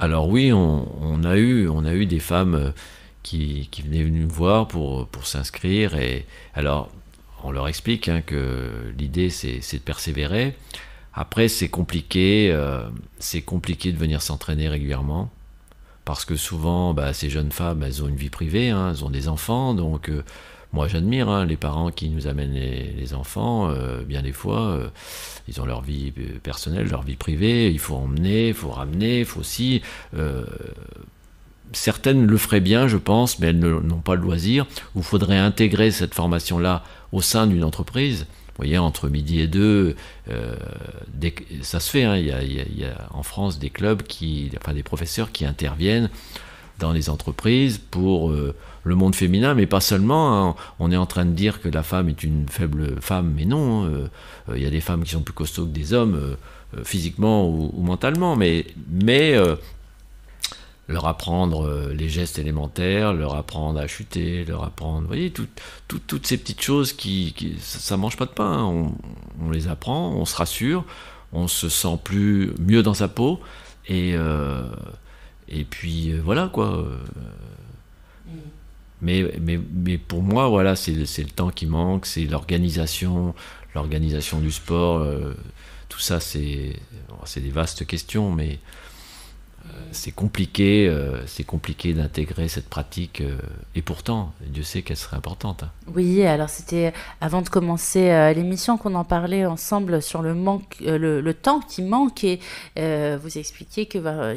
Alors oui, on, a, eu, on a eu des femmes qui, qui venaient nous voir pour, s'inscrire. Et alors, on leur explique hein, que l'idée, c'est de persévérer. Après, c'est compliqué, c'est compliqué de venir s'entraîner régulièrement parce que souvent, bah, ces jeunes femmes, elles ont une vie privée, hein, elles ont des enfants, donc euh, moi j'admire hein, les parents qui nous amènent les, enfants, euh, bien des fois, euh, ils ont leur vie personnelle, leur vie privée, il faut emmener, il faut ramener, il faut aussi... Certaines le feraient bien, je pense, mais elles n'ont pas le loisir, Il faudrait intégrer cette formation-là au sein d'une entreprise, voyez, entre midi et deux, euh, ça se fait. Hein, il, y a, en France des clubs, qui, enfin des professeurs qui interviennent dans les entreprises pour euh, le monde féminin, mais pas seulement. Hein. On est en train de dire que la femme est une faible femme, mais non. Hein. Euh, il y a des femmes qui sont plus costauds que des hommes, physiquement ou, mentalement, mais leur apprendre euh, les gestes élémentaires, leur apprendre à chuter, leur apprendre, vous voyez, toutes ces petites choses qui, ça, ne mange pas de pain. Hein. On, les apprend, on se rassure, on se sent plus mieux dans sa peau, et euh, et puis euh, voilà quoi. Mm. Mais, mais, mais pour moi, voilà, c'est le temps qui manque, c'est l'organisation, l'organisation du sport, tout ça, c'est des vastes questions, mais euh, c'est compliqué, euh, c'est compliqué d'intégrer cette pratique. Euh, et pourtant, Dieu sait qu'elle serait importante. Hein.
Oui, alors c'était avant de commencer l'émission qu'on en parlait ensemble sur le manque, le, temps qui manque. Et vous expliquiez que bah,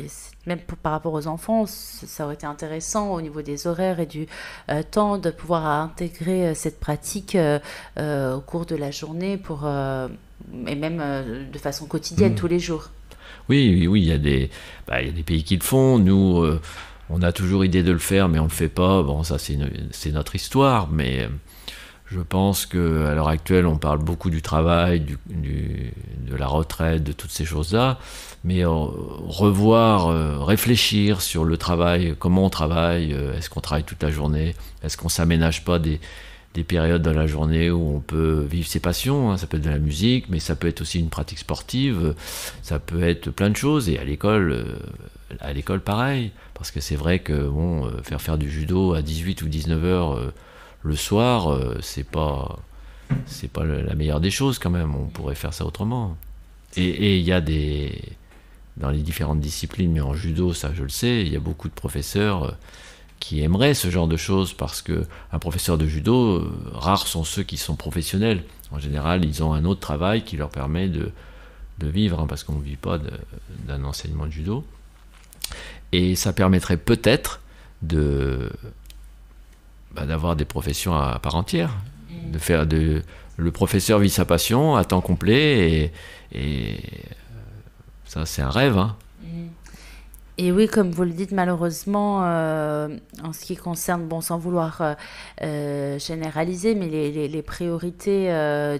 même par rapport aux enfants, ça aurait été intéressant au niveau des horaires et du temps de pouvoir intégrer cette pratique au cours de la journée pour et même de façon quotidienne mmh. tous les jours.
Oui, oui, bah, il y, a des, pays qui le font. Nous, euh, on a toujours idée de le faire, mais on ne le fait pas. Bon, ça, c'est notre histoire, mais. Euh, je pense qu'à l'heure actuelle, on parle beaucoup du travail, de la retraite, de toutes ces choses-là, mais euh, revoir, réfléchir sur le travail, comment on travaille, est-ce qu'on travaille toute la journée, est-ce qu'on s'aménage pas des, des périodes dans la journée où on peut vivre ses passions. Hein. Ça peut être de la musique, mais ça peut être aussi une pratique sportive, ça peut être plein de choses. Et à l'école, euh, à l'école pareil, parce que c'est vrai que bon, euh, faire faire du judo à 18 ou 19 heures euh, le soir, c'est pas c'est pas la meilleure des choses quand même. On pourrait faire ça autrement. Et il y a des dans les différentes disciplines, mais en judo, ça je le sais, il y a beaucoup de professeurs qui aimerait ce genre de choses parce que un professeur de judo, euh, rares sont ceux qui sont professionnels. En général, ils ont un autre travail qui leur permet de, vivre, hein, parce qu'on ne vit pas d'un enseignement de judo. Et ça permettrait peut-être de bah, d'avoir des professions à, part entière, de faire le professeur vit sa passion à temps complet et, euh, ça c'est un rêve. Hein.
Mm. Et oui, comme vous le dites, malheureusement, euh, en ce qui concerne, bon, sans vouloir euh, euh, généraliser, mais les, priorités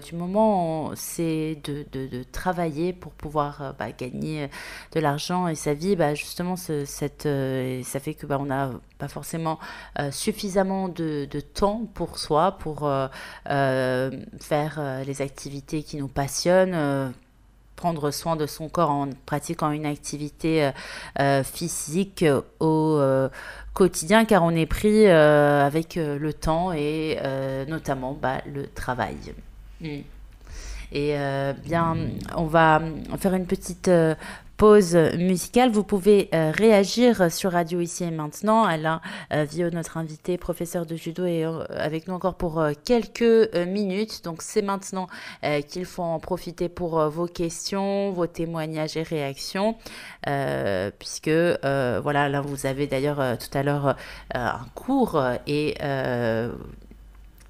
du moment, c'est de, de, travailler pour pouvoir bah, gagner de l'argent et sa vie. Bah, justement, cette, ça fait que bah, on a pas forcément suffisamment de, de, temps pour soi, pour faire les activités qui nous passionnent, prendre soin de son corps en pratiquant une activité euh, euh, physique euh, au quotidien car on est pris avec le temps et notamment bah, le travail. Mm. Et bien, on va faire une petite pause musicale. Vous pouvez euh, réagir sur Radio Ici et Maintenant. Alain via Vio, notre invité, professeur de judo, est euh, avec nous encore pour euh, quelques minutes. Donc c'est maintenant qu'il faut en profiter pour vos questions, vos témoignages et réactions, puisque voilà, là vous avez d'ailleurs tout à l'heure un cours et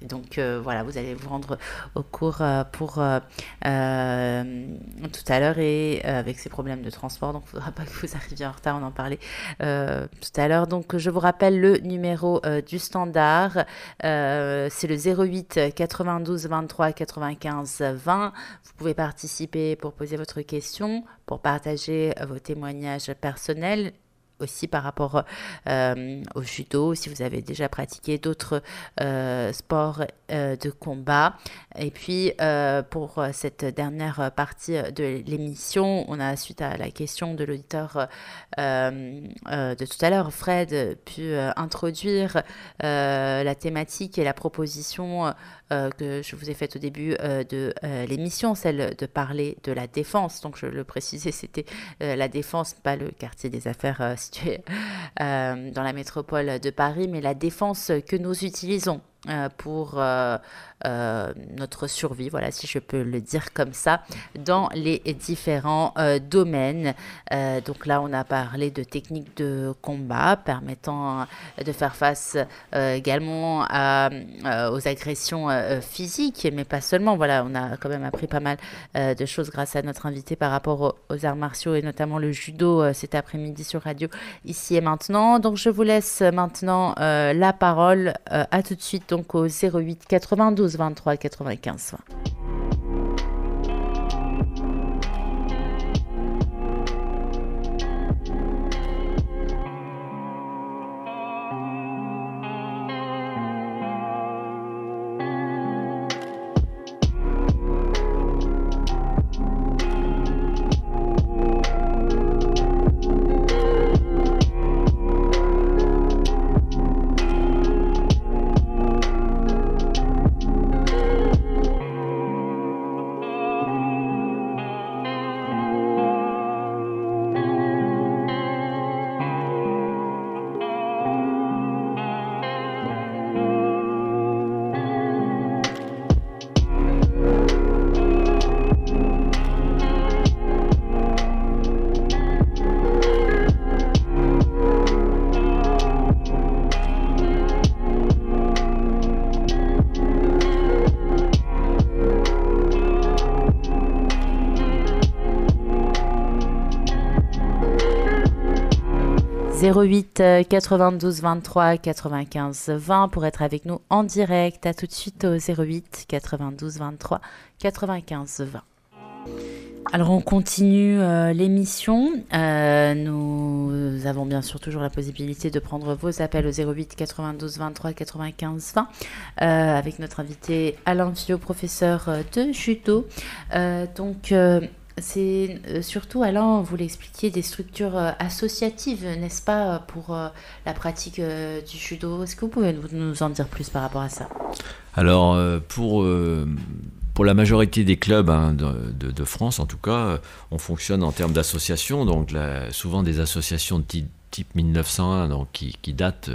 donc euh, voilà, vous allez vous rendre au cours euh, pour euh, tout à l'heure et avec ces problèmes de transport, donc il ne faudra pas que vous arriviez en retard, on en parlait tout à l'heure. Donc je vous rappelle le numéro du standard, c'est le 08 92 23 95 20. Vous pouvez participer pour poser votre question, pour partager vos témoignages personnels aussi par rapport euh, au judo, si vous avez déjà pratiqué d'autres euh, sports euh, de combat. Et puis pour cette dernière partie de l'émission, on a suite à la question de l'auditeur de tout à l'heure, Fred, pu introduire la thématique et la proposition euh, que je vous ai faite au début euh, de euh, l'émission, celle de parler de la défense. Donc je le précisais, c'était la défense, pas le quartier des affaires situé dans la métropole de Paris, mais la défense que nous utilisons pour euh, notre survie, voilà, si je peux le dire comme ça, dans les différents euh, domaines. Euh, donc là, on a parlé de techniques de combat permettant de faire face également aux agressions physiques, mais pas seulement. Voilà, on a quand même appris pas mal de choses grâce à notre invité par rapport aux arts martiaux et notamment le judo cet après-midi sur Radio Ici et Maintenant. Donc je vous laisse maintenant la parole. à tout de suite donc au 08 92 12 23 95 20. 08 92 23 95 20 pour être avec nous en direct. À tout de suite au 08 92 23 95 20. Alors on continue euh, l'émission. Euh, nous avons bien sûr toujours la possibilité de prendre vos appels au 08 92 23 95 20 avec notre invité Alain Fio, professeur euh, de chuteau. donc c'est euh, surtout, Alain, vous l'expliquiez, des structures euh, associatives, n'est-ce pas, euh, pour la pratique du judo. Est-ce que vous pouvez nous en dire plus par rapport à ça
Alors, pour, la majorité des clubs hein, de, France, en tout cas, on fonctionne en termes d'associations, donc souvent des associations de type, 1900 1901, qui, datent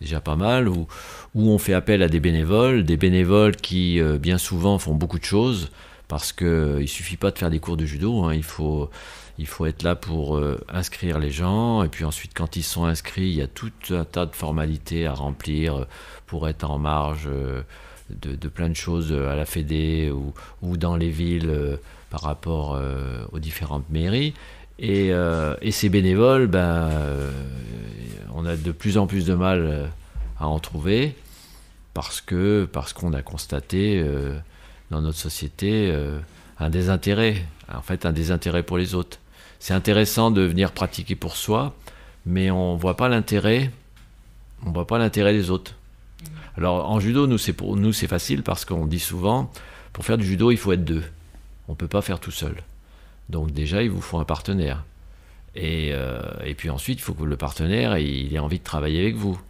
déjà pas mal, où on fait appel à des bénévoles, des bénévoles qui, bien souvent, font beaucoup de choses parce qu'il euh, ne suffit pas de faire des cours de judo, hein. il faut il faut être là pour euh, inscrire les gens et puis ensuite quand ils sont inscrits, il y a tout un tas de formalités à remplir euh, pour être en marge de, plein de choses à la Fédé ou, ou dans les villes par rapport aux différentes mairies. Et, et ces bénévoles, ben, on a de plus en plus de mal à en trouver parce que parce qu'on a constaté dans notre société euh, un désintérêt, en fait un désintérêt pour les autres. C'est intéressant de venir pratiquer pour soi, mais on voit pas l'intérêt, on voit pas l'intérêt des autres. Mmh. Alors en judo, nous c'est pour nous c'est facile parce qu'on dit souvent pour faire du judo il faut être deux, on peut pas faire tout seul. Donc déjà il vous faut un partenaire. Et, euh, puis ensuite il faut que le partenaire il ait envie de travailler avec vous.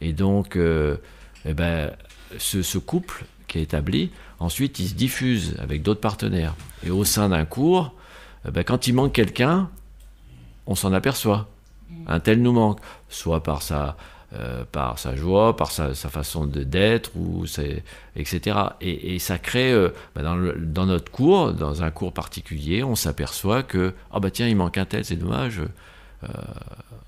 Et donc euh, eh ben, ce couple qui est établi, Ensuite, il se diffuse avec d'autres partenaires. Et au sein d'un cours, eh ben, quand il manque quelqu'un, on s'en aperçoit. Mm. Un tel nous manque, soit par sa, euh, par sa joie, par sa, sa façon d'être, ou etc. Et, ça crée, euh, ben, dans, dans, notre cours, dans un cours particulier, on s'aperçoit que, ah bah tiens, il manque un tel, c'est dommage. Euh,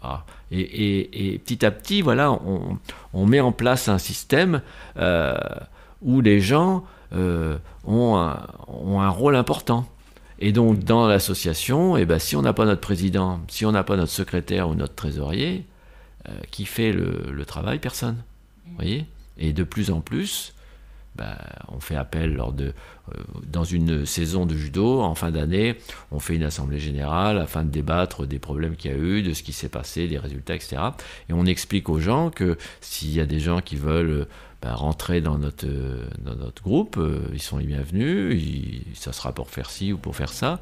ah. et, et, et, petit à petit, voilà, on, on, met en place un système où les gens euh, ont, un, rôle important. Et donc dans l'association, eh ben, si on n'a pas notre président, si on n'a pas notre secrétaire ou notre trésorier, euh, qui fait le, travail Personne. voyez Et de plus en plus, ben, on fait appel lors de, euh, dans une saison de judo, en fin d'année, on fait une assemblée générale afin de débattre des problèmes qu'il y a eu, de ce qui s'est passé, des résultats, etc. Et on explique aux gens que s'il y a des gens qui veulent rentrer dans notre, euh, notre groupe, euh, ils sont les bienvenus, ça sera pour faire ci ou pour faire ça,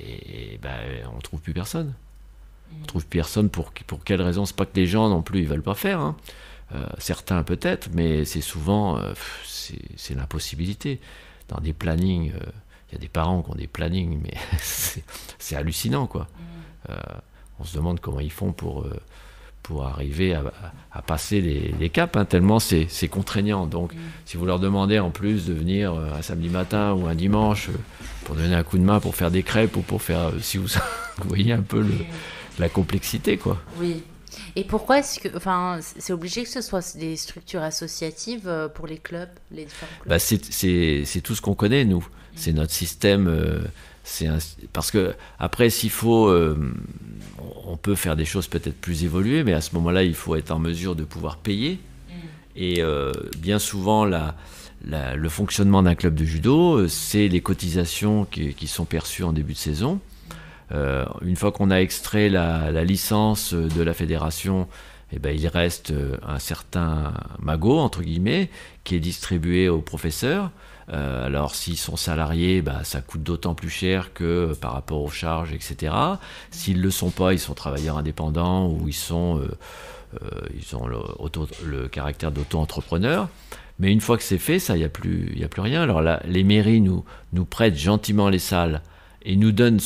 et ben on trouve plus personne. On mm. trouve personne pour, pour quelle raison C'est pas que les gens non plus ils veulent pas faire. Hein. Euh, certains peut-être, mais c'est souvent c'est l'impossibilité. Dans des plannings, il y a des parents qui ont des plannings, mais c'est hallucinant quoi. Mm. on se demande comment ils font pour pour arriver à, passer les, les caps, hein, tellement c'est, contraignant. Donc, mm. si vous leur demandez en plus de venir euh, un samedi matin ou un dimanche euh, pour donner un coup de main, pour faire des crêpes ou pour faire, euh, si vous, voyez un peu le, la complexité, quoi.
Oui. Et pourquoi est-ce que, enfin, c'est obligé que ce soit des structures associatives pour les clubs, les différents
clubs bah, c'est, tout ce qu'on connaît nous. C'est notre système. Euh, parce que après, s'il faut, euh, on peut faire des choses peut-être plus évoluées, mais à ce moment-là, il faut être en mesure de pouvoir payer. Mm. Et euh, bien souvent, le fonctionnement d'un club de judo, c'est les cotisations qui, sont perçues en début de saison. Mm. une fois qu'on a extrait la, licence de la fédération, eh ben, il reste un certain magot, entre guillemets, qui est distribué aux professeurs. Euh, alors s'ils sont salariés, bah, ça coûte d'autant plus cher que euh, par rapport aux charges, etc. S'ils ne le sont pas, ils sont travailleurs indépendants ou ils, euh, ont le, caractère d'auto-entrepreneur. Mais une fois que c'est fait, ça, il n'y a, plus, rien. Alors les mairies nous prêtent gentiment les salles et nous donnent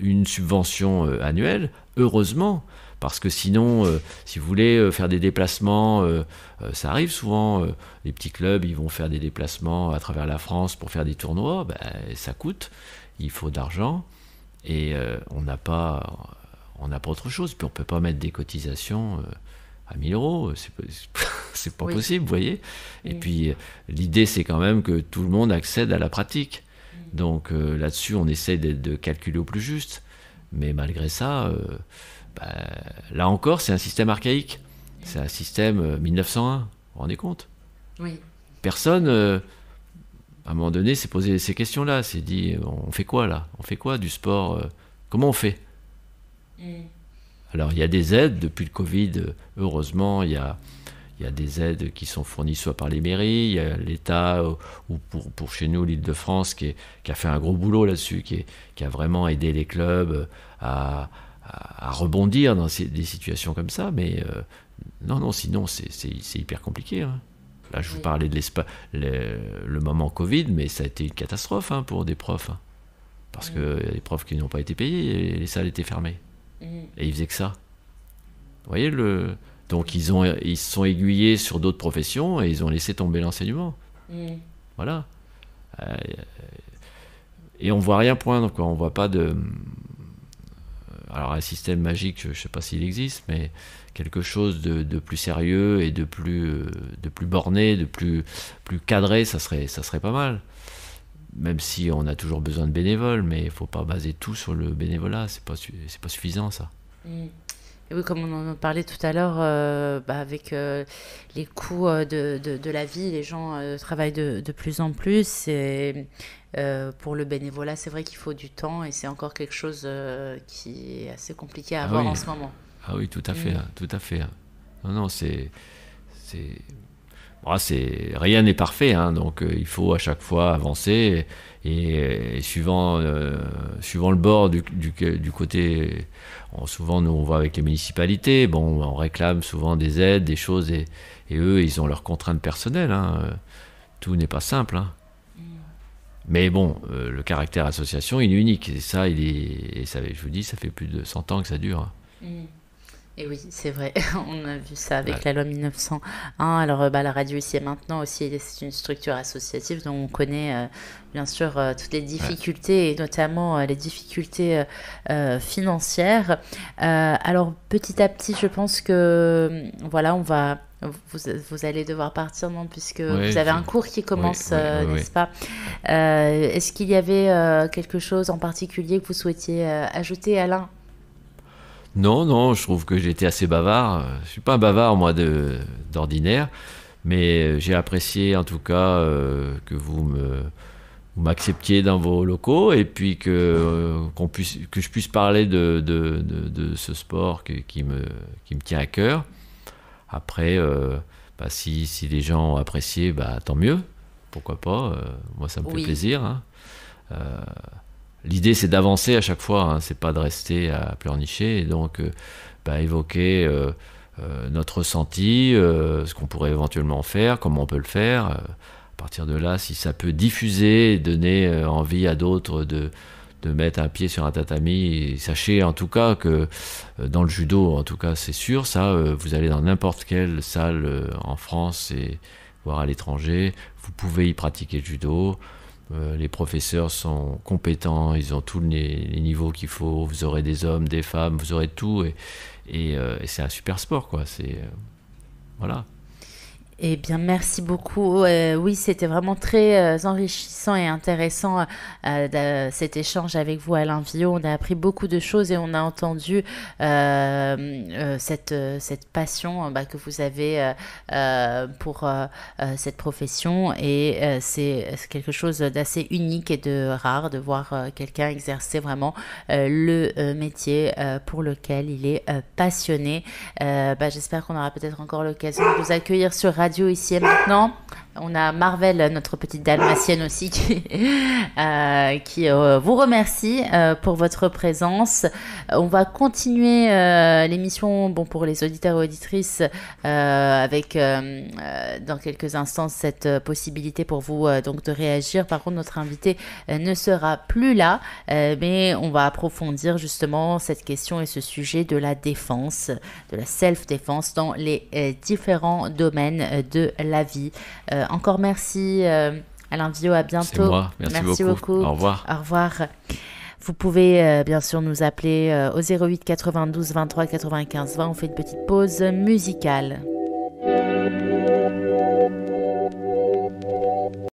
une subvention annuelle, heureusement, parce que sinon, euh, si vous voulez euh, faire des déplacements, euh, ça arrive souvent, les petits clubs, ils vont faire des déplacements à travers la France pour faire des tournois, ben, ça coûte, il faut d'argent, et on n'a pas, on n'a pas autre chose, puis on peut pas mettre des cotisations à 1000 euros, c'est pas, pas possible, vous voyez. Et puis l'idée, c'est quand même que tout le monde accède à la pratique. Mm. Donc là-dessus, on essaie d'être de, calculer au plus juste, mais malgré ça bah, là encore, c'est un système archaïque. C'est un système 1901. Euh, vous vous rendez compte Oui. Personne, euh, à un moment donné, s'est posé ces questions-là. S'est dit euh, on fait quoi là On fait quoi du sport Comment on fait mm. Alors, il y a des aides depuis le Covid, heureusement, il y a. Il y des aides qui sont fournies soit par les mairies, l'État, ou pour, chez nous, l'île de France, qui, a fait un gros boulot là-dessus, qui, a vraiment aidé les clubs à, à, rebondir dans des situations comme ça, mais euh, non, non, sinon c'est hyper compliqué. Hein. Là, je vous parlais de l'espace, le, moment Covid, mais ça a été une catastrophe hein, pour des profs. Hein. parce que y a des profs qui n'ont pas été payés, et les salles étaient fermées. Et ils faisaient que ça. Vous voyez le. Donc ils ont ils se sont aiguillés sur d'autres professions et ils ont laissé tomber l'enseignement. Voilà. Euh, et on voit rien poindre quoi. On voit pas de alors un système magique, je ne sais pas s'il existe, mais quelque chose de, plus sérieux et de plus, euh, de plus borné, de plus, plus cadré, ça serait, ça serait pas mal. Même si on a toujours besoin de bénévoles, mais il faut pas baser tout sur le bénévolat, c'est pas, pas suffisant ça.
Mm oui, comme on en parlait tout à l'heure, euh, bah, avec euh, les coûts euh, de, de, la vie, les gens travaillent de, de, plus en plus. Et pour le bénévolat, c'est vrai qu'il faut du temps et c'est encore quelque chose qui est assez compliqué à ah avoir en ce moment.
Ah oui, tout à fait, mm. tout à fait. Non, non, c'est. c'est... c'est... Rien n'est parfait, hein, donc il faut à chaque fois avancer et, suivant, suivant le bord du, du, du côté souvent, nous, on voit avec les municipalités, bon, on réclame souvent des aides, des choses, et, eux, ils ont leurs contraintes personnelles. Hein. Tout n'est pas simple. Hein. Mm. Mais bon, euh, le caractère association, il est unique. Et ça, il je vous dis, ça fait plus de 100 ans que ça dure.
Hein. Mm. Et oui, c'est vrai, on a vu ça avec la loi 1901. Alors, euh, bah, la radio ici et maintenant aussi, c'est une structure associative dont on connaît euh, bien sûr euh, toutes les difficultés, et notamment les difficultés financières. alors, petit à petit, je pense que hum, voilà, on va vous, allez devoir partir, Puisque vous avez un cours qui commence, n'est-ce pas Est-ce qu'il y avait quelque chose en particulier que vous souhaitiez ajouter, Alain
non, non, je trouve que j'ai été assez bavard. Je ne suis pas un bavard, moi, d'ordinaire. Mais euh, j'ai apprécié, en tout cas, euh, que vous me m'acceptiez dans vos locaux et puis que, euh, puisse, que je puisse parler de, de, ce sport qui, me, qui me tient à cœur. Après, bah, si, si, les gens ont apprécié, bah, tant mieux. Pourquoi pas Moi, ça me fait plaisir. Hein l'idée c'est d'avancer à chaque fois, hein. c'est pas de rester à pleurnicher, et donc euh, bah, évoquer euh, euh, notre ressenti, ce qu'on pourrait éventuellement faire, comment on peut le faire. à partir de là, si ça peut diffuser, donner envie à d'autres de, mettre un pied sur un tatami. sachez en tout cas que dans le judo, en tout cas c'est sûr, ça, vous allez dans n'importe quelle salle en France et voire à l'étranger, vous pouvez y pratiquer le judo. Euh, les professeurs sont compétents, ils ont tous les, niveaux qu'il faut. Vous aurez des hommes, des femmes, vous aurez tout. Et, euh, c'est un super sport, quoi. C'est. Euh, voilà.
Eh bien, merci beaucoup. Euh, oui, c'était vraiment très euh, enrichissant et intéressant euh, cet échange avec vous, Alain Vio. On a appris beaucoup de choses et on a entendu cette, cette passion bah, que vous avez pour cette profession. Et c'est quelque chose d'assez unique et de rare de voir quelqu'un exercer vraiment le métier pour lequel il est passionné. Bah, j'espère qu'on aura peut-être encore l'occasion de vous accueillir sur Radio radio ici et maintenant on a Marvel, notre petite dalmatienne aussi, qui, euh, qui euh, vous remercie euh, pour votre présence. On va continuer l'émission bon, pour les auditeurs et auditrices avec dans quelques instants cette possibilité pour vous donc de réagir. Par contre, notre invité ne sera plus là, mais on va approfondir justement cette question et ce sujet de la défense, de la self-défense dans les différents domaines de la vie euh, encore merci. Euh, Alain Vio, à bientôt. Merci, beaucoup. Au revoir. Au revoir. Vous pouvez euh, bien sûr nous appeler au 08 92 23 95 20. On fait une petite pause musicale.